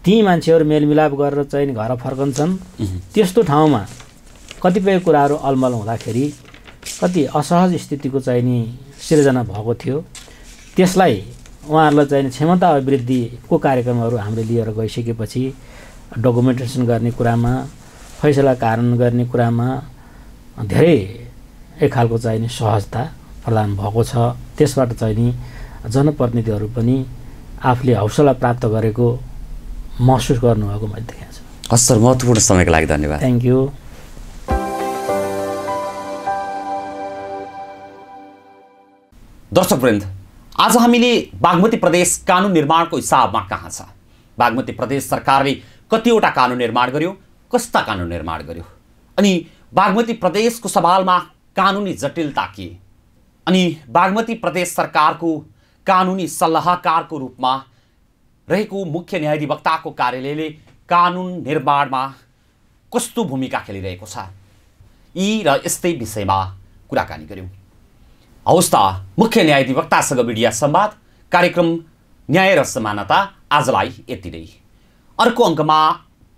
ती मान्छेहरू मेलमिलाप गरेर चाहिँ घर फर्कन्छन् त्यस्तो ठाउँमा कतिपय कुराहरू अलमल हुँदाखेरि कति असहज स्थितिको चाहिँ नि सिर्जना भएको थियो त्यसलाई उहाँहरूलाई चाहिने क्षमता अभिवृद्धिको कार्यक्रमहरू हामीले लिएर गइसकेपछि डकुमेन्टेसन गर्ने कुरामा फैसला कारण गर्ने कुरामा धेरै एक खालको चाहिने सहजता प्रदान भएको छ त्यसबाट चाहिने जनप्रतिनिधिहरू पनि आफूले हौसला प्राप्त गरेको महसुस गर्नुभएको मैले देखाएको छु हस् सर महत्त्वपूर्ण समयको लागि धन्यवाद थ्याङ्क यू दर्शकवृन्द आज हामीले बागमती प्रदेश कानुन निर्माणको हिसाबमा कहाँ छ बागमती प्रदेश सरकारले कतिवटा कानुन निर्माण गर्यो कस्ता कानुन निर्माण गर्यो अनि बागमती प्रदेशको सवालमा कानुनी जटिलता के अनि बागमती प्रदेश सरकारको कानुनी सल्लाहकारको रूपमा रहेको मुख्य न्यायाधिवक्ताको कार्यालयले कानुन निर्माणमा कस्तो भूमिका खेलिरहेको छ यी र यस्तै विषयमा कुराकानी गऱ्यौँ हवस् त मुख्य न्यायाधिवक्तासँग मिडिया संवाद कार्यक्रम न्याय र समानता आजलाई यति नै अर्को अङ्कमा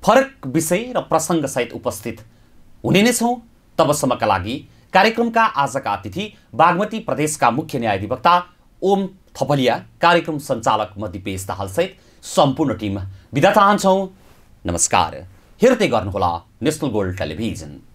फरक विषय र प्रसङ्गसहित उपस्थित हुने नै छौँ तबसम्मका लागि कार्यक्रमका आजका अतिथि बागमती प्रदेशका मुख्य न्यायाधिवक्ता ओम थपलिया कार्यक्रम सञ्चालक म दिपेश दाहालसहित सम्पूर्ण टिम बिदा चाहन्छौँ नमस्कार हेर्दै गर्नुहोला नेसनल गोल्ड टेलिभिजन